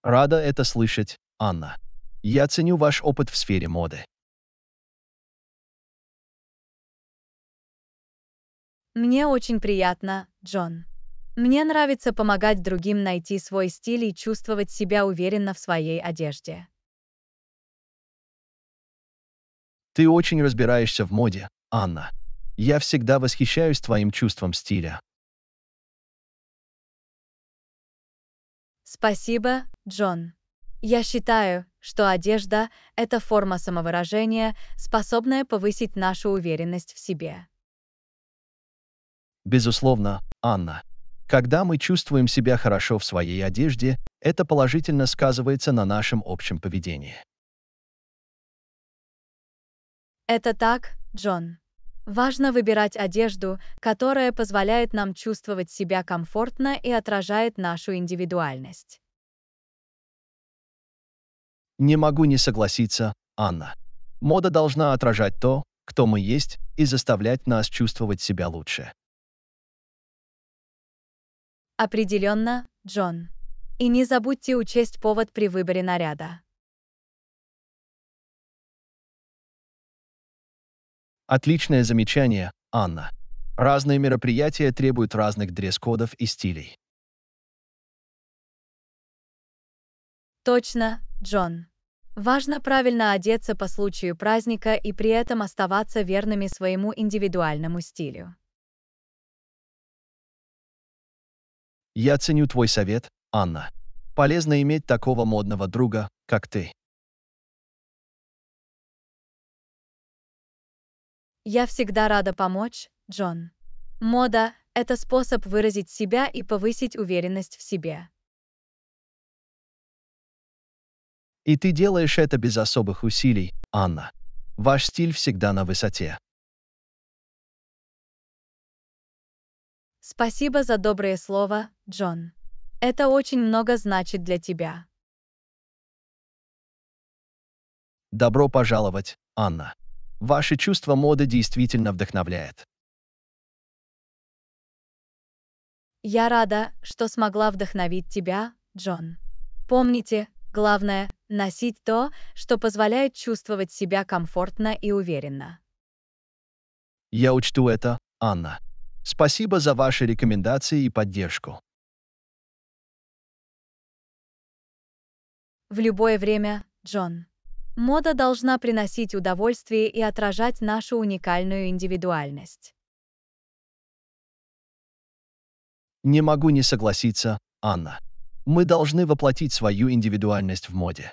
Рада это слышать, Анна. Я ценю ваш опыт в сфере моды. Мне очень приятно, Джон. Мне нравится помогать другим найти свой стиль и чувствовать себя уверенно в своей одежде. Ты очень разбираешься в моде, Анна. Я всегда восхищаюсь твоим чувством стиля. Спасибо, Джон. Я считаю, что одежда — это форма самовыражения, способная повысить нашу уверенность в себе. Безусловно, Анна. Когда мы чувствуем себя хорошо в своей одежде, это положительно сказывается на нашем общем поведении. Это так, Джон. Важно выбирать одежду, которая позволяет нам чувствовать себя комфортно и отражает нашу индивидуальность. Не могу не согласиться, Анна. Мода должна отражать то, кто мы есть, и заставлять нас чувствовать себя лучше. Определенно, Джон. И не забудьте учесть повод при выборе наряда. Отличное замечание, Анна. Разные мероприятия требуют разных дресс-кодов и стилей. Точно, Джон. Важно правильно одеться по случаю праздника и при этом оставаться верными своему индивидуальному стилю. Я ценю твой совет, Анна. Полезно иметь такого модного друга, как ты. Я всегда рада помочь, Джон. Мода — это способ выразить себя и повысить уверенность в себе. И ты делаешь это без особых усилий, Анна. Ваш стиль всегда на высоте. Спасибо за доброе слово, Джон. Это очень много значит для тебя. Добро пожаловать, Анна. Ваше чувство моды действительно вдохновляет. Я рада, что смогла вдохновить тебя, Джон. Помните, главное — носить то, что позволяет чувствовать себя комфортно и уверенно. Я учту это, Анна. Спасибо за ваши рекомендации и поддержку. В любое время, Джон. Мода должна приносить удовольствие и отражать нашу уникальную индивидуальность. Не могу не согласиться, Анна. Мы должны воплотить свою индивидуальность в моде.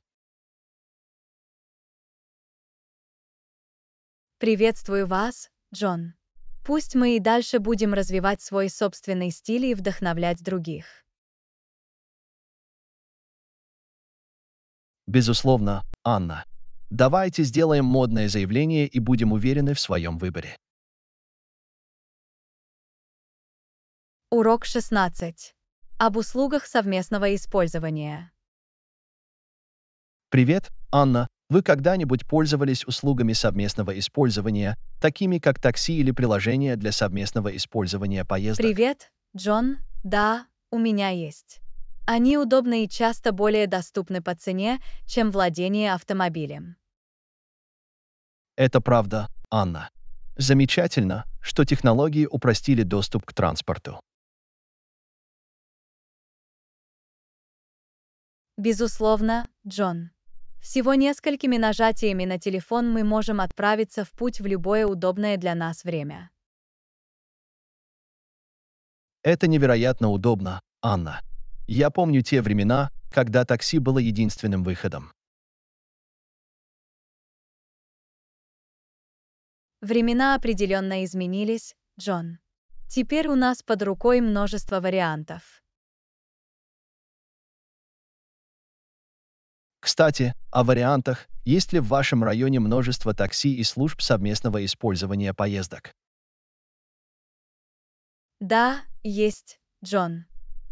Приветствую вас, Джон. Пусть мы и дальше будем развивать свой собственный стиль и вдохновлять других. Безусловно, Анна. Давайте сделаем модное заявление и будем уверены в своем выборе. Урок 16. Об услугах совместного использования. Привет, Анна. Вы когда-нибудь пользовались услугами совместного использования, такими как такси или приложения для совместного использования поездок? Привет, Джон. Да, у меня есть. Они удобны и часто более доступны по цене, чем владение автомобилем. Это правда, Анна. Замечательно, что технологии упростили доступ к транспорту. Безусловно, Джон. Всего несколькими нажатиями на телефон мы можем отправиться в путь в любое удобное для нас время. Это невероятно удобно, Анна. Я помню те времена, когда такси было единственным выходом. Времена определенно изменились, Джон. Теперь у нас под рукой множество вариантов. Кстати, о вариантах, есть ли в вашем районе множество такси и служб совместного использования поездок? Да, есть, Джон.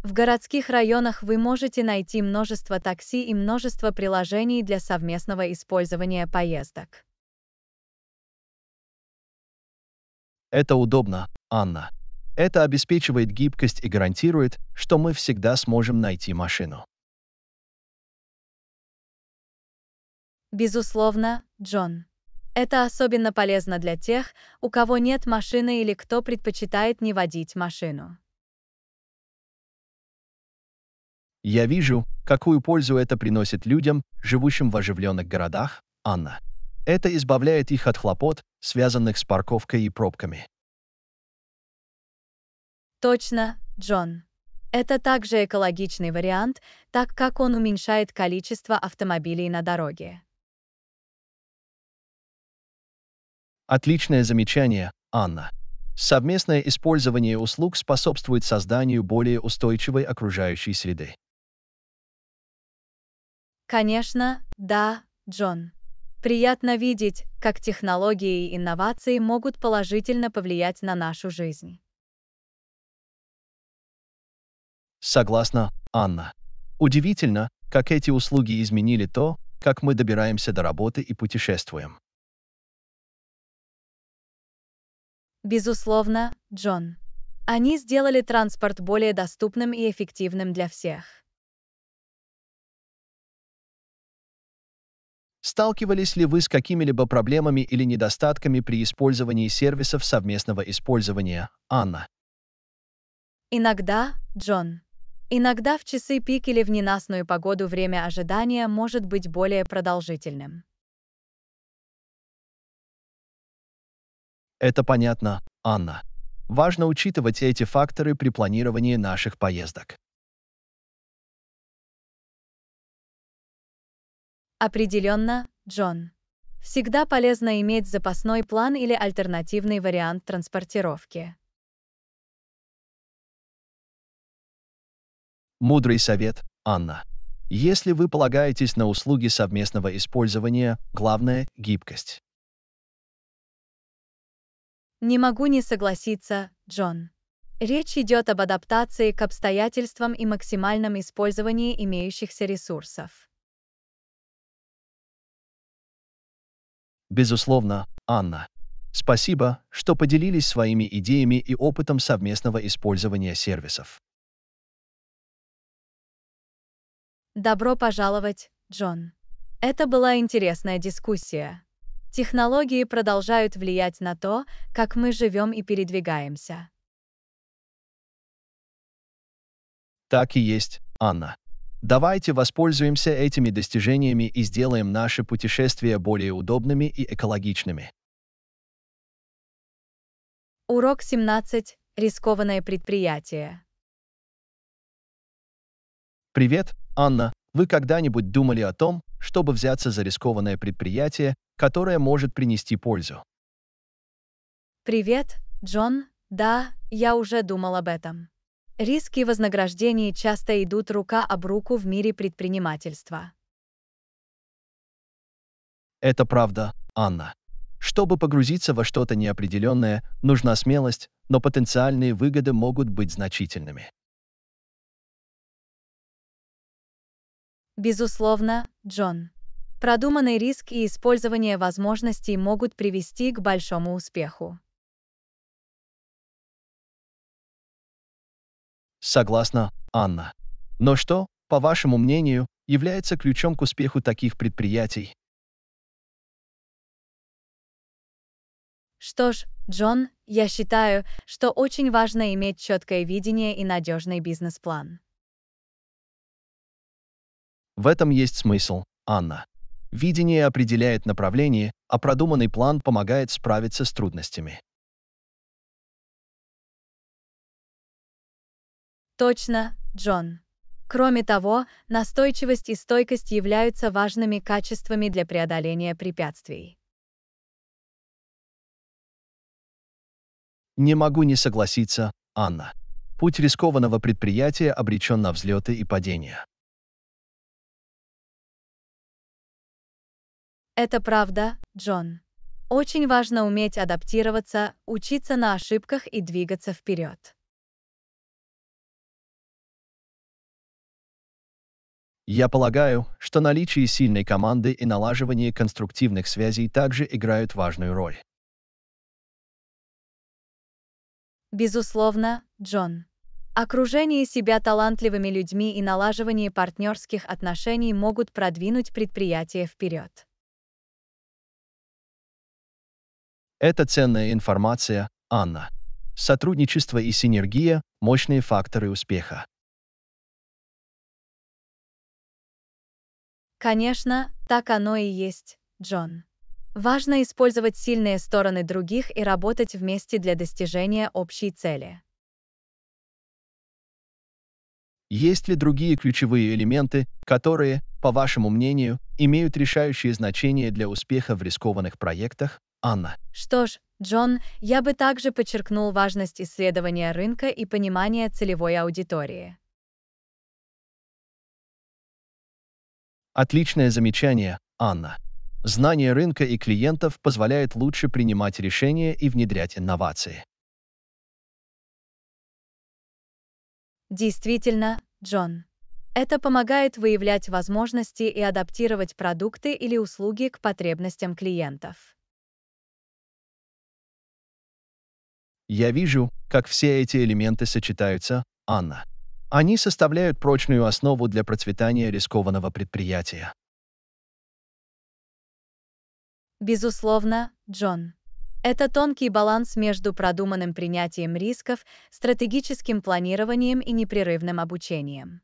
В городских районах вы можете найти множество такси и множество приложений для совместного использования поездок. Это удобно, Анна. Это обеспечивает гибкость и гарантирует, что мы всегда сможем найти машину. Безусловно, Джон. Это особенно полезно для тех, у кого нет машины или кто предпочитает не водить машину. Я вижу, какую пользу это приносит людям, живущим в оживленных городах, Анна. Это избавляет их от хлопот, связанных с парковкой и пробками. Точно, Джон. Это также экологичный вариант, так как он уменьшает количество автомобилей на дороге. Отличное замечание, Анна. Совместное использование услуг способствует созданию более устойчивой окружающей среды. Конечно, да, Джон. Приятно видеть, как технологии и инновации могут положительно повлиять на нашу жизнь. Согласна, Анна. Удивительно, как эти услуги изменили то, как мы добираемся до работы и путешествуем. Безусловно, Джон. Они сделали транспорт более доступным и эффективным для всех. Сталкивались ли вы с какими-либо проблемами или недостатками при использовании сервисов совместного использования, Анна? Иногда, Джон. Иногда в часы пик или в ненастную погоду время ожидания может быть более продолжительным. Это понятно, Анна. Важно учитывать эти факторы при планировании наших поездок. Определенно, Джон. Всегда полезно иметь запасной план или альтернативный вариант транспортировки. Мудрый совет, Анна. Если вы полагаетесь на услуги совместного использования, главное – гибкость. Не могу не согласиться, Джон. Речь идет об адаптации к обстоятельствам и максимальном использовании имеющихся ресурсов. Безусловно, Анна. Спасибо, что поделились своими идеями и опытом совместного использования сервисов. Добро пожаловать, Джон. Это была интересная дискуссия. Технологии продолжают влиять на то, как мы живем и передвигаемся. Так и есть, Анна. Давайте воспользуемся этими достижениями и сделаем наши путешествия более удобными и экологичными. Урок 17. Рискованное предприятие. Привет, Анна. Вы когда-нибудь думали о том, чтобы взяться за рискованное предприятие, которое может принести пользу? Привет, Джон. Да, я уже думал об этом. Риски и вознаграждения часто идут рука об руку в мире предпринимательства. Это правда, Анна. Чтобы погрузиться во что-то неопределенное, нужна смелость, но потенциальные выгоды могут быть значительными. Безусловно, Джон. Продуманный риск и использование возможностей могут привести к большому успеху. Согласна, Анна. Но что, по вашему мнению, является ключом к успеху таких предприятий? Что ж, Джон, я считаю, что очень важно иметь четкое видение и надежный бизнес-план. В этом есть смысл, Анна. Видение определяет направление, а продуманный план помогает справиться с трудностями. Точно, Джон. Кроме того, настойчивость и стойкость являются важными качествами для преодоления препятствий. Не могу не согласиться, Анна. Путь рискованного предприятия обречен на взлеты и падения. Это правда, Джон. Очень важно уметь адаптироваться, учиться на ошибках и двигаться вперед. Я полагаю, что наличие сильной команды и налаживание конструктивных связей также играют важную роль. Безусловно, Джон. Окружение себя талантливыми людьми и налаживание партнерских отношений могут продвинуть предприятие вперед. Это ценная информация, Анна. Сотрудничество и синергия – мощные факторы успеха. Конечно, так оно и есть, Джон. Важно использовать сильные стороны других и работать вместе для достижения общей цели. Есть ли другие ключевые элементы, которые, по вашему мнению, имеют решающее значение для успеха в рискованных проектах? Анна. Что ж, Джон, я бы также подчеркнул важность исследования рынка и понимания целевой аудитории. Отличное замечание, Анна. Знание рынка и клиентов позволяет лучше принимать решения и внедрять инновации. Действительно, Джон. Это помогает выявлять возможности и адаптировать продукты или услуги к потребностям клиентов. Я вижу, как все эти элементы сочетаются, Анна. Они составляют прочную основу для процветания рискованного предприятия. Безусловно, Джон. Это тонкий баланс между продуманным принятием рисков, стратегическим планированием и непрерывным обучением.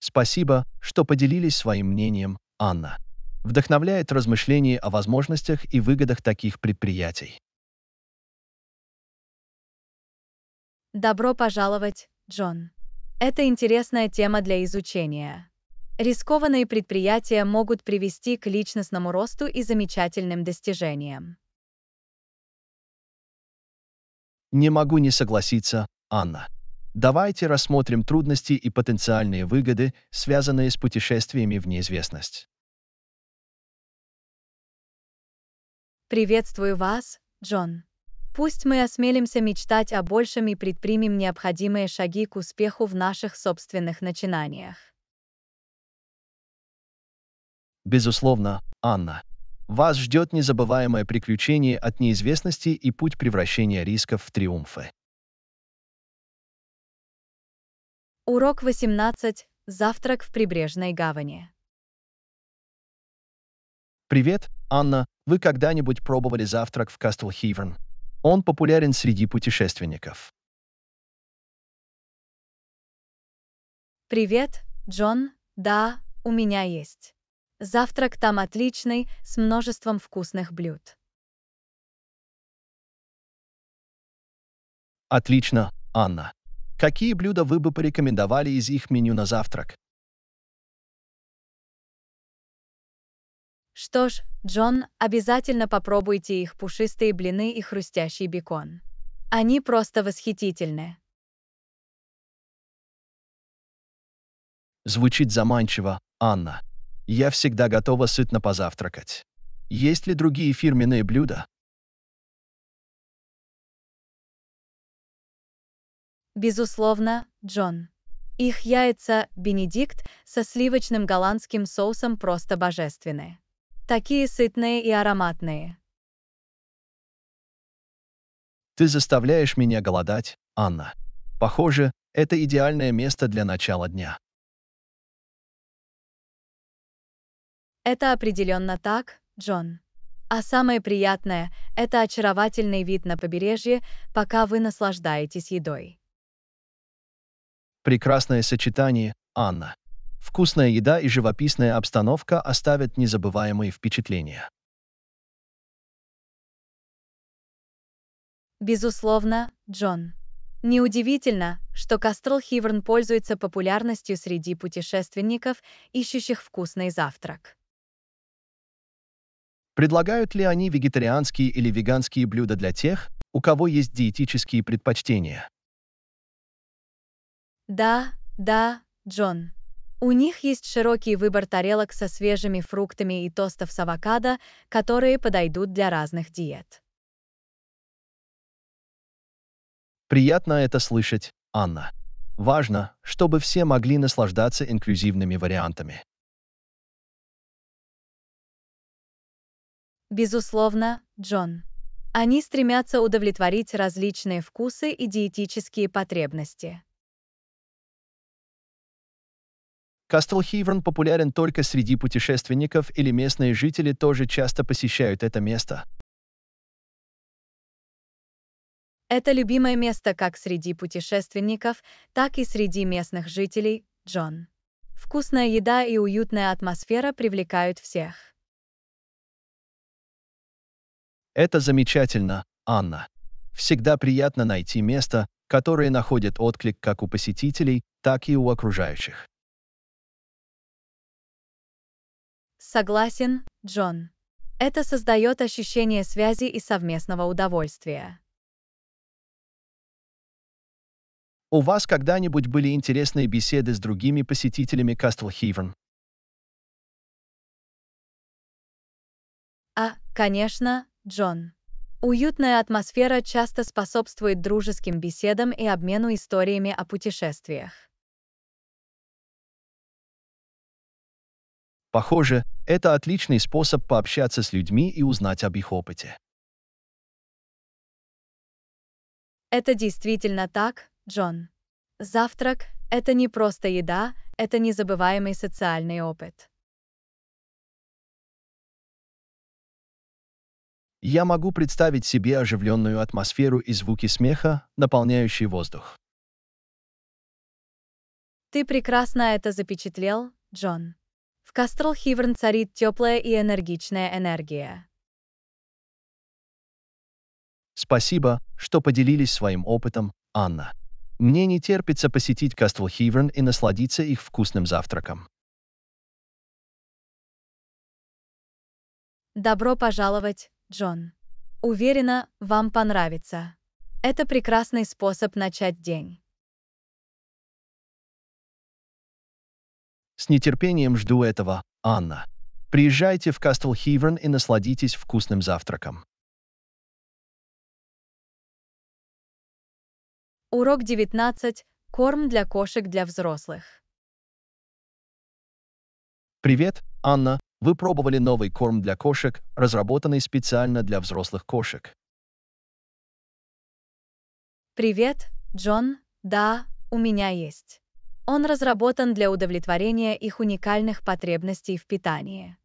Спасибо, что поделились своим мнением, Анна вдохновляет размышление о возможностях и выгодах таких предприятий. Добро пожаловать, Джон. Это интересная тема для изучения. Рискованные предприятия могут привести к личностному росту и замечательным достижениям. Не могу не согласиться, Анна. Давайте рассмотрим трудности и потенциальные выгоды, связанные с путешествиями в неизвестность. Приветствую вас, Джон. Пусть мы осмелимся мечтать о большем и предпримем необходимые шаги к успеху в наших собственных начинаниях. Безусловно, Анна. Вас ждет незабываемое приключение от неизвестности и путь превращения рисков в триумфы. Урок 18. Завтрак в прибрежной гавани. Привет, Анна. Вы когда-нибудь пробовали завтрак в Кастлхиверн? Он популярен среди путешественников. Привет, Джон. Да, у меня есть. Завтрак там отличный, с множеством вкусных блюд. Отлично, Анна. Какие блюда вы бы порекомендовали из их меню на завтрак? Что ж, Джон, обязательно попробуйте их пушистые блины и хрустящий бекон. Они просто восхитительны. Звучит заманчиво, Анна. Я всегда готова сытно позавтракать. Есть ли другие фирменные блюда? Безусловно, Джон. Их яйца «Бенедикт» со сливочным голландским соусом просто божественные такие сытные и ароматные. Ты заставляешь меня голодать, Анна. Похоже, это идеальное место для начала дня. Это определенно так, Джон. А самое приятное – это очаровательный вид на побережье, пока вы наслаждаетесь едой. Прекрасное сочетание, Анна. Вкусная еда и живописная обстановка оставят незабываемые впечатления. Безусловно, Джон. Неудивительно, что Кастрл Хиверн пользуется популярностью среди путешественников, ищущих вкусный завтрак. Предлагают ли они вегетарианские или веганские блюда для тех, у кого есть диетические предпочтения? Да, да, Джон. У них есть широкий выбор тарелок со свежими фруктами и тостов с авокадо, которые подойдут для разных диет. Приятно это слышать, Анна. Важно, чтобы все могли наслаждаться инклюзивными вариантами. Безусловно, Джон. Они стремятся удовлетворить различные вкусы и диетические потребности. Кастл Хиверн популярен только среди путешественников или местные жители тоже часто посещают это место. Это любимое место как среди путешественников, так и среди местных жителей, Джон. Вкусная еда и уютная атмосфера привлекают всех. Это замечательно, Анна. Всегда приятно найти место, которое находит отклик как у посетителей, так и у окружающих. Согласен, Джон. Это создает ощущение связи и совместного удовольствия. У вас когда-нибудь были интересные беседы с другими посетителями Кастлхивен? А, конечно, Джон. Уютная атмосфера часто способствует дружеским беседам и обмену историями о путешествиях. Похоже, это отличный способ пообщаться с людьми и узнать об их опыте. Это действительно так, Джон. Завтрак — это не просто еда, это незабываемый социальный опыт. Я могу представить себе оживленную атмосферу и звуки смеха, наполняющие воздух. Ты прекрасно это запечатлел, Джон. В Кастрл Хиверн царит теплая и энергичная энергия. Спасибо, что поделились своим опытом, Анна. Мне не терпится посетить Кастрл Хиверн и насладиться их вкусным завтраком. Добро пожаловать, Джон. Уверена, вам понравится. Это прекрасный способ начать день. С нетерпением жду этого, Анна. Приезжайте в Кастл-Хиверн и насладитесь вкусным завтраком. Урок 19. Корм для кошек для взрослых. Привет, Анна. Вы пробовали новый корм для кошек, разработанный специально для взрослых кошек. Привет, Джон. Да, у меня есть. Он разработан для удовлетворения их уникальных потребностей в питании.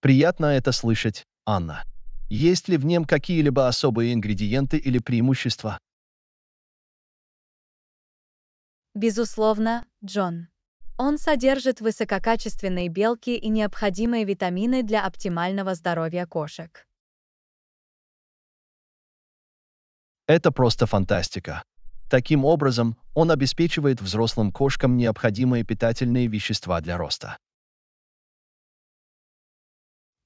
Приятно это слышать, Анна. Есть ли в нем какие-либо особые ингредиенты или преимущества? Безусловно, Джон. Он содержит высококачественные белки и необходимые витамины для оптимального здоровья кошек. Это просто фантастика. Таким образом, он обеспечивает взрослым кошкам необходимые питательные вещества для роста.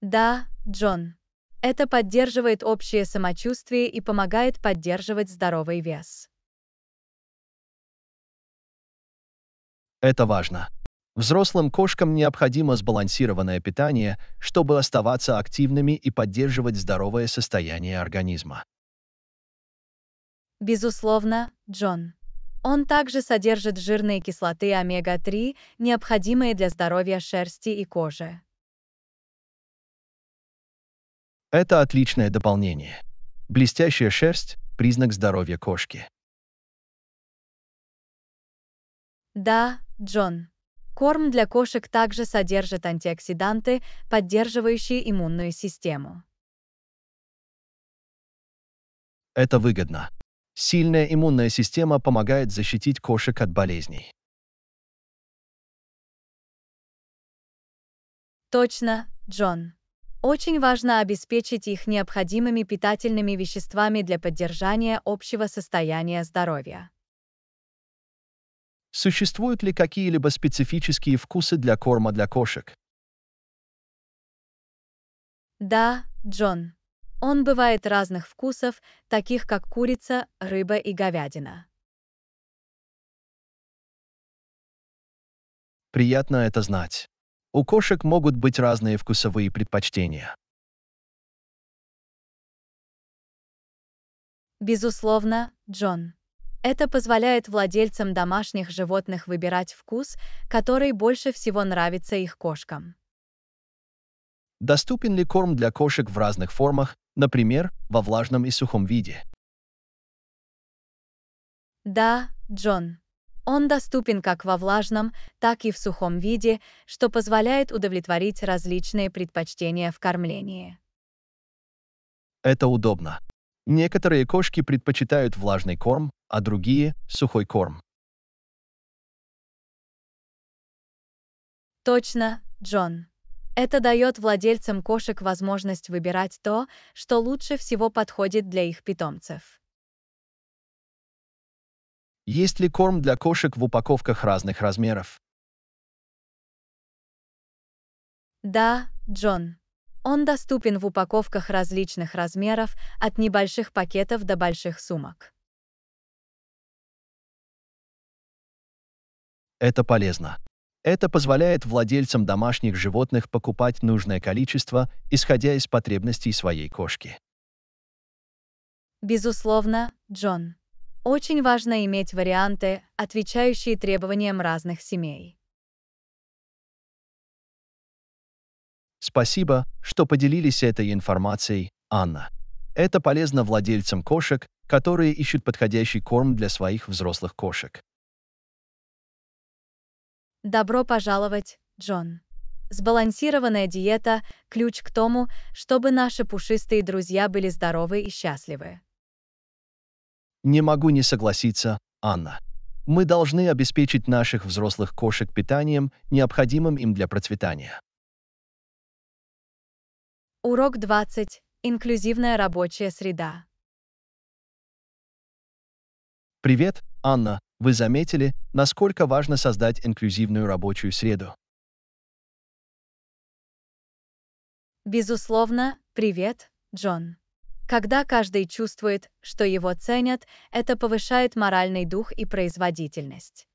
Да, Джон. Это поддерживает общее самочувствие и помогает поддерживать здоровый вес. Это важно. Взрослым кошкам необходимо сбалансированное питание, чтобы оставаться активными и поддерживать здоровое состояние организма. Безусловно, Джон. Он также содержит жирные кислоты омега-3, необходимые для здоровья шерсти и кожи. Это отличное дополнение. Блестящая шерсть – признак здоровья кошки. Да, Джон. Корм для кошек также содержит антиоксиданты, поддерживающие иммунную систему. Это выгодно. Сильная иммунная система помогает защитить кошек от болезней. Точно, Джон. Очень важно обеспечить их необходимыми питательными веществами для поддержания общего состояния здоровья. Существуют ли какие-либо специфические вкусы для корма для кошек? Да, Джон. Он бывает разных вкусов, таких как курица, рыба и говядина. Приятно это знать. У кошек могут быть разные вкусовые предпочтения. Безусловно, Джон. Это позволяет владельцам домашних животных выбирать вкус, который больше всего нравится их кошкам. Доступен ли корм для кошек в разных формах, например, во влажном и сухом виде? Да, Джон. Он доступен как во влажном, так и в сухом виде, что позволяет удовлетворить различные предпочтения в кормлении. Это удобно. Некоторые кошки предпочитают влажный корм, а другие – сухой корм. Точно, Джон. Это дает владельцам кошек возможность выбирать то, что лучше всего подходит для их питомцев. Есть ли корм для кошек в упаковках разных размеров? Да, Джон. Он доступен в упаковках различных размеров, от небольших пакетов до больших сумок. Это полезно. Это позволяет владельцам домашних животных покупать нужное количество, исходя из потребностей своей кошки. Безусловно, Джон. Очень важно иметь варианты, отвечающие требованиям разных семей. Спасибо, что поделились этой информацией, Анна. Это полезно владельцам кошек, которые ищут подходящий корм для своих взрослых кошек. Добро пожаловать, Джон. Сбалансированная диета – ключ к тому, чтобы наши пушистые друзья были здоровы и счастливы. Не могу не согласиться, Анна. Мы должны обеспечить наших взрослых кошек питанием, необходимым им для процветания. Урок 20. Инклюзивная рабочая среда. Привет, Анна вы заметили, насколько важно создать инклюзивную рабочую среду. Безусловно, привет, Джон. Когда каждый чувствует, что его ценят, это повышает моральный дух и производительность.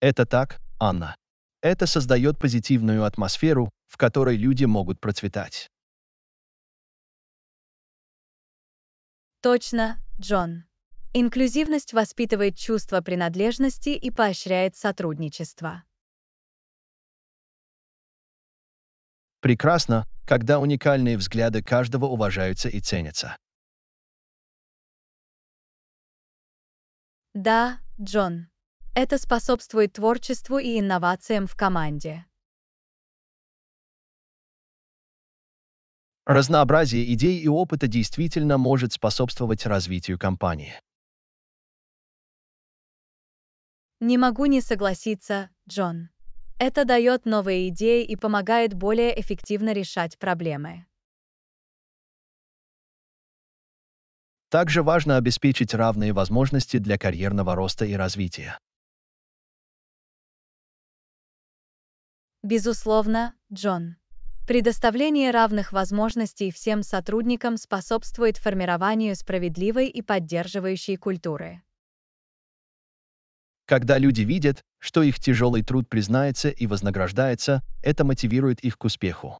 Это так, Анна. Это создает позитивную атмосферу, в которой люди могут процветать. Точно, Джон. Инклюзивность воспитывает чувство принадлежности и поощряет сотрудничество. Прекрасно, когда уникальные взгляды каждого уважаются и ценятся. Да, Джон. Это способствует творчеству и инновациям в команде. Разнообразие идей и опыта действительно может способствовать развитию компании. Не могу не согласиться, Джон. Это дает новые идеи и помогает более эффективно решать проблемы. Также важно обеспечить равные возможности для карьерного роста и развития. Безусловно, Джон. Предоставление равных возможностей всем сотрудникам способствует формированию справедливой и поддерживающей культуры. Когда люди видят, что их тяжелый труд признается и вознаграждается, это мотивирует их к успеху.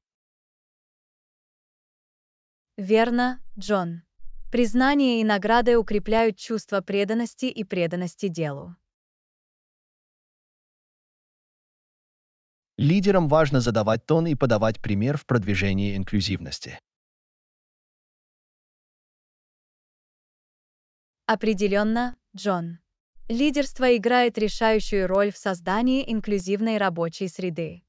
Верно, Джон. Признание и награды укрепляют чувство преданности и преданности делу. Лидерам важно задавать тон и подавать пример в продвижении инклюзивности. Определенно, Джон лидерство играет решающую роль в создании инклюзивной рабочей среды.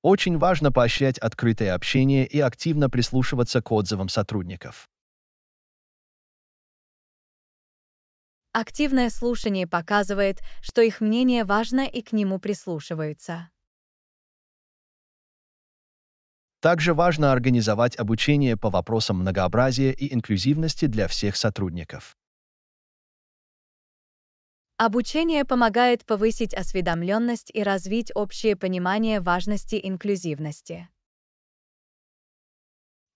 Очень важно поощрять открытое общение и активно прислушиваться к отзывам сотрудников. Активное слушание показывает, что их мнение важно и к нему прислушиваются. Также важно организовать обучение по вопросам многообразия и инклюзивности для всех сотрудников. Обучение помогает повысить осведомленность и развить общее понимание важности инклюзивности.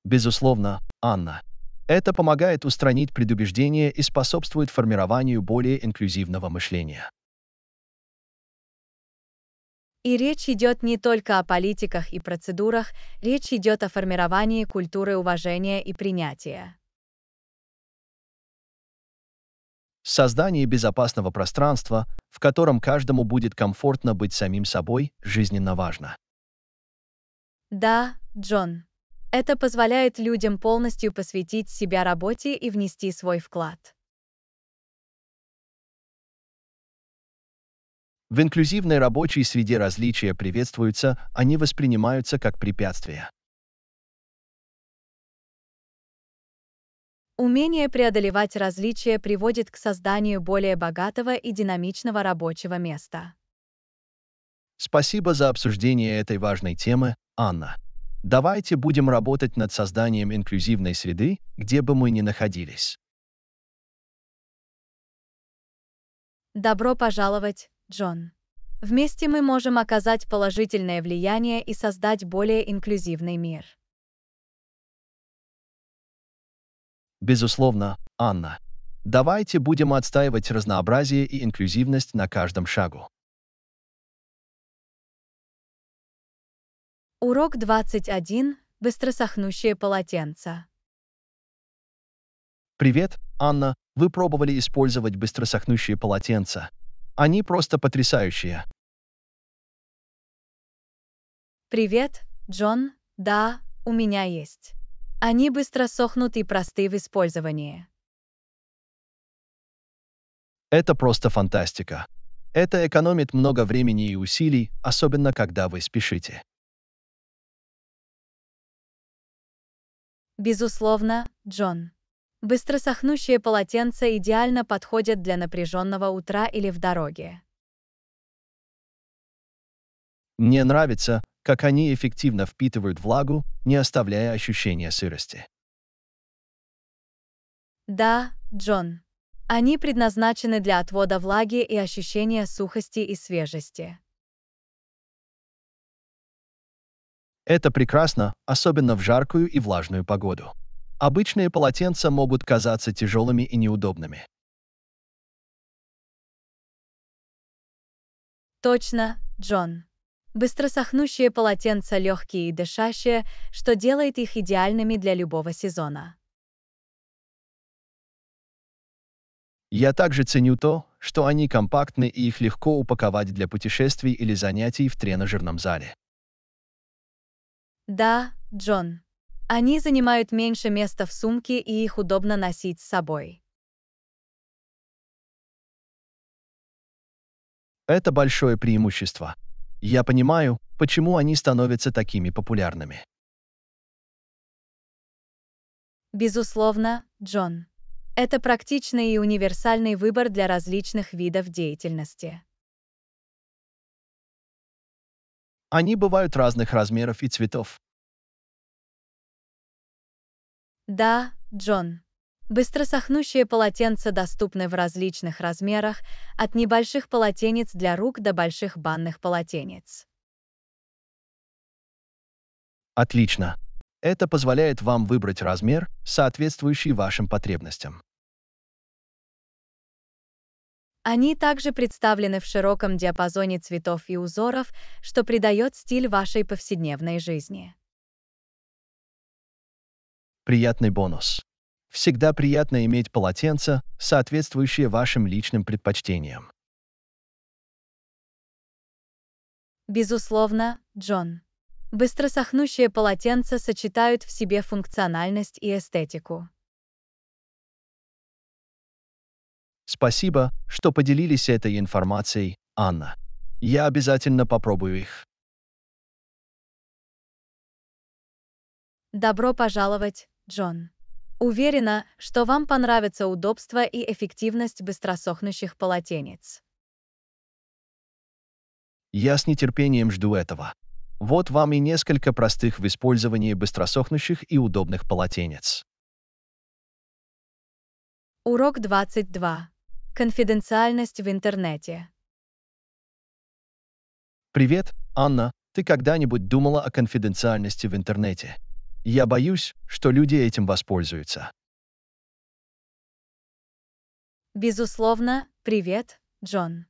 Безусловно, Анна. Это помогает устранить предубеждения и способствует формированию более инклюзивного мышления. И речь идет не только о политиках и процедурах, речь идет о формировании культуры уважения и принятия. Создание безопасного пространства, в котором каждому будет комфортно быть самим собой, жизненно важно. Да, Джон. Это позволяет людям полностью посвятить себя работе и внести свой вклад. В инклюзивной рабочей среде различия приветствуются, они а воспринимаются как препятствия. Умение преодолевать различия приводит к созданию более богатого и динамичного рабочего места. Спасибо за обсуждение этой важной темы, Анна. Давайте будем работать над созданием инклюзивной среды, где бы мы ни находились. Добро пожаловать! Джон. Вместе мы можем оказать положительное влияние и создать более инклюзивный мир. Безусловно, Анна. Давайте будем отстаивать разнообразие и инклюзивность на каждом шагу. Урок 21. Быстросохнущее полотенце. Привет, Анна. Вы пробовали использовать быстросохнущее полотенце, они просто потрясающие. Привет, Джон. Да, у меня есть. Они быстро сохнут и просты в использовании. Это просто фантастика. Это экономит много времени и усилий, особенно когда вы спешите. Безусловно, Джон. Быстросохнущие полотенца идеально подходят для напряженного утра или в дороге. Мне нравится, как они эффективно впитывают влагу, не оставляя ощущения сырости. Да, Джон. Они предназначены для отвода влаги и ощущения сухости и свежести. Это прекрасно, особенно в жаркую и влажную погоду. Обычные полотенца могут казаться тяжелыми и неудобными. Точно, Джон. Быстро сохнущие полотенца легкие и дышащие, что делает их идеальными для любого сезона. Я также ценю то, что они компактны и их легко упаковать для путешествий или занятий в тренажерном зале. Да, Джон. Они занимают меньше места в сумке и их удобно носить с собой. Это большое преимущество. Я понимаю, почему они становятся такими популярными. Безусловно, Джон. Это практичный и универсальный выбор для различных видов деятельности. Они бывают разных размеров и цветов. Да, Джон. Быстросохнущие полотенца доступны в различных размерах, от небольших полотенец для рук до больших банных полотенец. Отлично. Это позволяет вам выбрать размер, соответствующий вашим потребностям. Они также представлены в широком диапазоне цветов и узоров, что придает стиль вашей повседневной жизни. Приятный бонус. Всегда приятно иметь полотенца, соответствующие вашим личным предпочтениям. Безусловно, Джон. Быстросохнущие полотенца сочетают в себе функциональность и эстетику. Спасибо, что поделились этой информацией, Анна. Я обязательно попробую их. Добро пожаловать, Джон. Уверена, что вам понравится удобство и эффективность быстросохнущих полотенец. Я с нетерпением жду этого. Вот вам и несколько простых в использовании быстросохнущих и удобных полотенец. Урок 22. Конфиденциальность в интернете. Привет, Анна. Ты когда-нибудь думала о конфиденциальности в интернете? Я боюсь, что люди этим воспользуются. Безусловно, привет, Джон.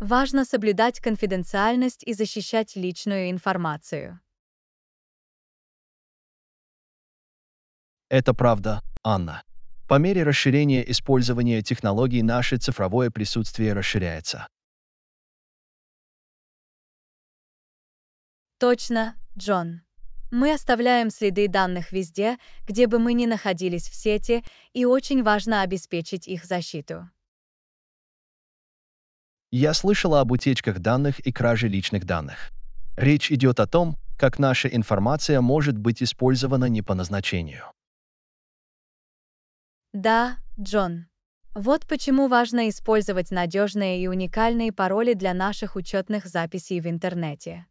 Важно соблюдать конфиденциальность и защищать личную информацию. Это правда, Анна. По мере расширения использования технологий наше цифровое присутствие расширяется. Точно, Джон. Мы оставляем следы данных везде, где бы мы ни находились в сети, и очень важно обеспечить их защиту. Я слышала об утечках данных и краже личных данных. Речь идет о том, как наша информация может быть использована не по назначению. Да, Джон. Вот почему важно использовать надежные и уникальные пароли для наших учетных записей в интернете.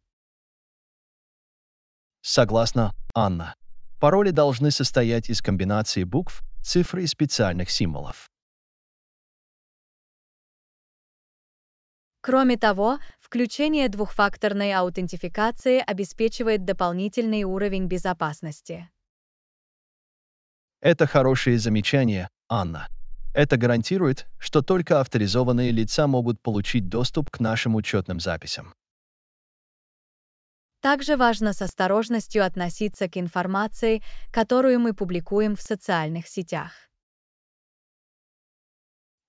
Согласно Анна, пароли должны состоять из комбинации букв, цифр и специальных символов. Кроме того, включение двухфакторной аутентификации обеспечивает дополнительный уровень безопасности. Это хорошее замечание, Анна. Это гарантирует, что только авторизованные лица могут получить доступ к нашим учетным записям. Также важно с осторожностью относиться к информации, которую мы публикуем в социальных сетях.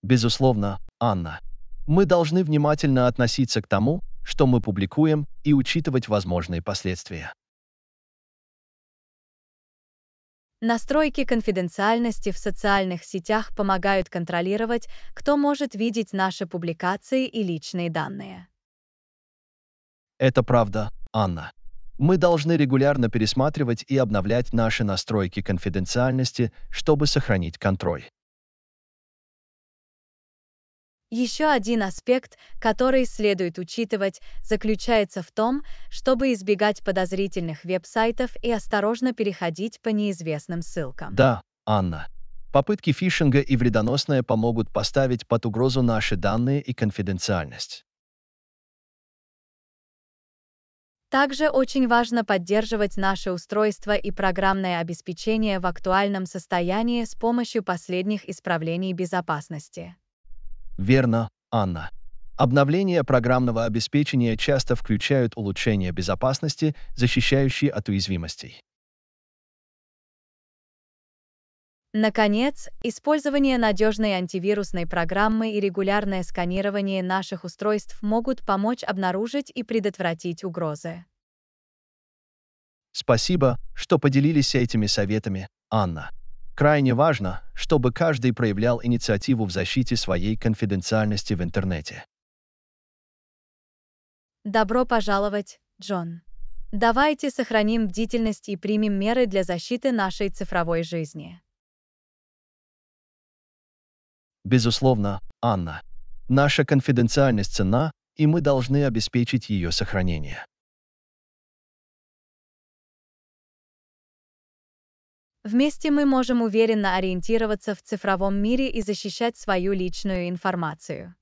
Безусловно, Анна. Мы должны внимательно относиться к тому, что мы публикуем, и учитывать возможные последствия. Настройки конфиденциальности в социальных сетях помогают контролировать, кто может видеть наши публикации и личные данные. Это правда, Анна. Мы должны регулярно пересматривать и обновлять наши настройки конфиденциальности, чтобы сохранить контроль. Еще один аспект, который следует учитывать, заключается в том, чтобы избегать подозрительных веб-сайтов и осторожно переходить по неизвестным ссылкам. Да, Анна. Попытки фишинга и вредоносное помогут поставить под угрозу наши данные и конфиденциальность. Также очень важно поддерживать наше устройство и программное обеспечение в актуальном состоянии с помощью последних исправлений безопасности. Верно, Анна. Обновления программного обеспечения часто включают улучшение безопасности, защищающие от уязвимостей. Наконец, использование надежной антивирусной программы и регулярное сканирование наших устройств могут помочь обнаружить и предотвратить угрозы. Спасибо, что поделились этими советами, Анна. Крайне важно, чтобы каждый проявлял инициативу в защите своей конфиденциальности в интернете. Добро пожаловать, Джон. Давайте сохраним бдительность и примем меры для защиты нашей цифровой жизни. Безусловно, Анна. Наша конфиденциальность цена, и мы должны обеспечить ее сохранение. Вместе мы можем уверенно ориентироваться в цифровом мире и защищать свою личную информацию.